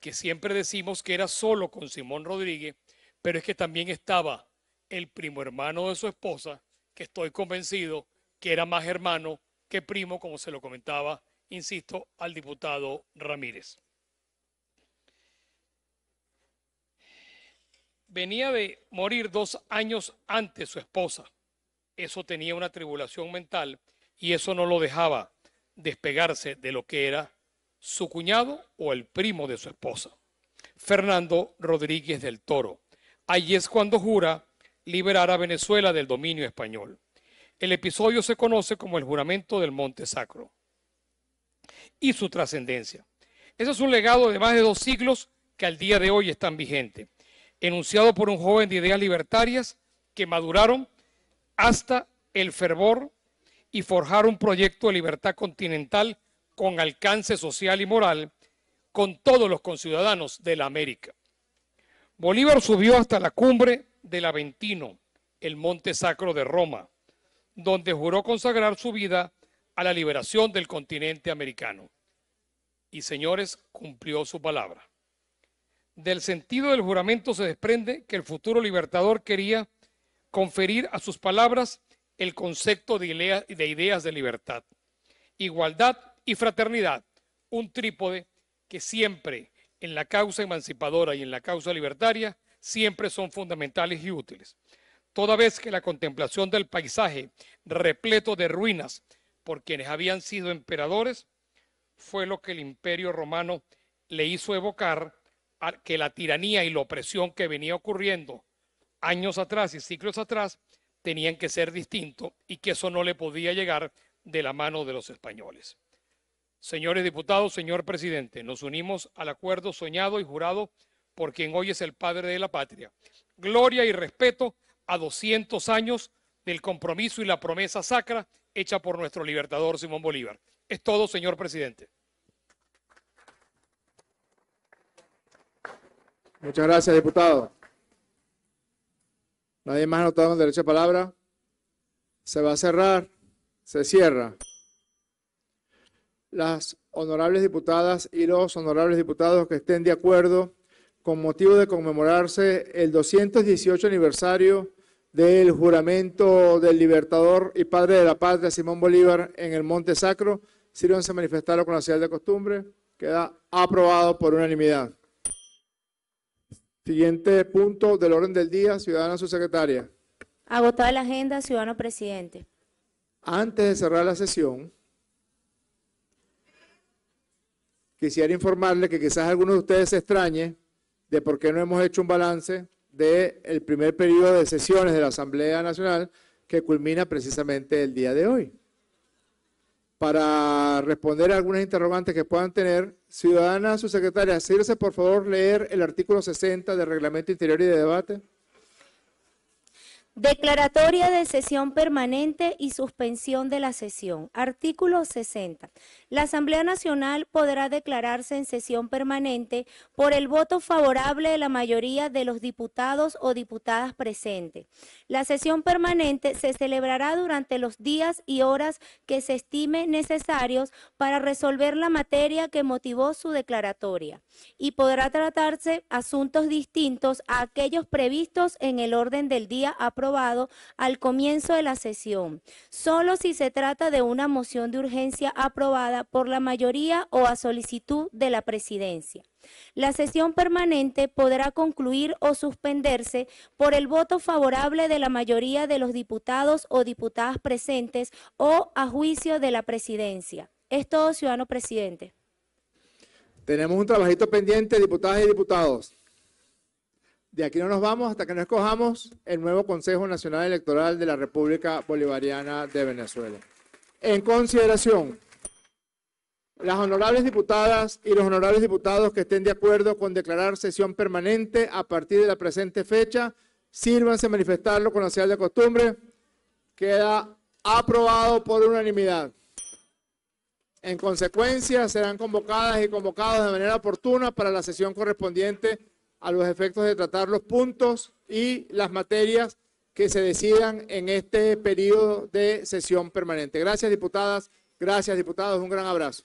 que siempre decimos que era solo con Simón Rodríguez, pero es que también estaba el primo hermano de su esposa, que estoy convencido que era más hermano que primo, como se lo comentaba, insisto, al diputado Ramírez. Venía de morir dos años antes su esposa. Eso tenía una tribulación mental y eso no lo dejaba despegarse de lo que era su cuñado o el primo de su esposa, Fernando Rodríguez del Toro. Allí es cuando jura liberar a Venezuela del dominio español. El episodio se conoce como el juramento del Monte Sacro y su trascendencia. Ese es un legado de más de dos siglos que al día de hoy están vigente, enunciado por un joven de ideas libertarias que maduraron hasta el fervor y forjar un proyecto de libertad continental con alcance social y moral con todos los conciudadanos de la América. Bolívar subió hasta la cumbre del Aventino, el monte sacro de Roma, donde juró consagrar su vida a la liberación del continente americano. Y señores, cumplió su palabra. Del sentido del juramento se desprende que el futuro libertador quería conferir a sus palabras el concepto de, ideas de libertad, igualdad y fraternidad, un trípode que siempre en la causa emancipadora y en la causa libertaria siempre son fundamentales y útiles. Toda vez que la contemplación del paisaje repleto de ruinas por quienes habían sido emperadores fue lo que el imperio romano le hizo evocar que la tiranía y la opresión que venía ocurriendo años atrás y siglos atrás tenían que ser distintos y que eso no le podía llegar de la mano de los españoles. Señores diputados, señor presidente, nos unimos al acuerdo soñado y jurado por quien hoy es el padre de la patria. Gloria y respeto a 200 años del compromiso y la promesa sacra hecha por nuestro libertador Simón Bolívar. Es todo, señor presidente. Muchas gracias, diputado. Nadie más anotado en derecho de palabra. Se va a cerrar. Se cierra. Las honorables diputadas y los honorables diputados que estén de acuerdo con motivo de conmemorarse el 218 aniversario del juramento del libertador y padre de la patria Simón Bolívar en el Monte Sacro, sírvanse a manifestarlo con la ciudad de costumbre. Queda aprobado por unanimidad. Siguiente punto del orden del día, ciudadana subsecretaria. Agotada la agenda, ciudadano presidente. Antes de cerrar la sesión, quisiera informarle que quizás alguno de ustedes se extrañe de por qué no hemos hecho un balance del primer periodo de sesiones de la Asamblea Nacional que culmina precisamente el día de hoy. Para responder a algunas interrogantes que puedan tener, ciudadana subsecretaria, sírvese por favor leer el artículo 60 del Reglamento Interior y de Debate. Declaratoria de sesión permanente y suspensión de la sesión. Artículo 60. La Asamblea Nacional podrá declararse en sesión permanente por el voto favorable de la mayoría de los diputados o diputadas presentes. La sesión permanente se celebrará durante los días y horas que se estime necesarios para resolver la materia que motivó su declaratoria y podrá tratarse asuntos distintos a aquellos previstos en el orden del día aprobado aprobado al comienzo de la sesión, solo si se trata de una moción de urgencia aprobada por la mayoría o a solicitud de la presidencia. La sesión permanente podrá concluir o suspenderse por el voto favorable de la mayoría de los diputados o diputadas presentes o a juicio de la presidencia. Es todo, ciudadano presidente. Tenemos un trabajito pendiente, diputadas y diputados. De aquí no nos vamos hasta que no escojamos el nuevo Consejo Nacional Electoral de la República Bolivariana de Venezuela. En consideración, las honorables diputadas y los honorables diputados que estén de acuerdo con declarar sesión permanente a partir de la presente fecha, sírvanse a manifestarlo con la señal de costumbre. Queda aprobado por unanimidad. En consecuencia, serán convocadas y convocados de manera oportuna para la sesión correspondiente a los efectos de tratar los puntos y las materias que se decidan en este periodo de sesión permanente. Gracias, diputadas. Gracias, diputados. Un gran abrazo.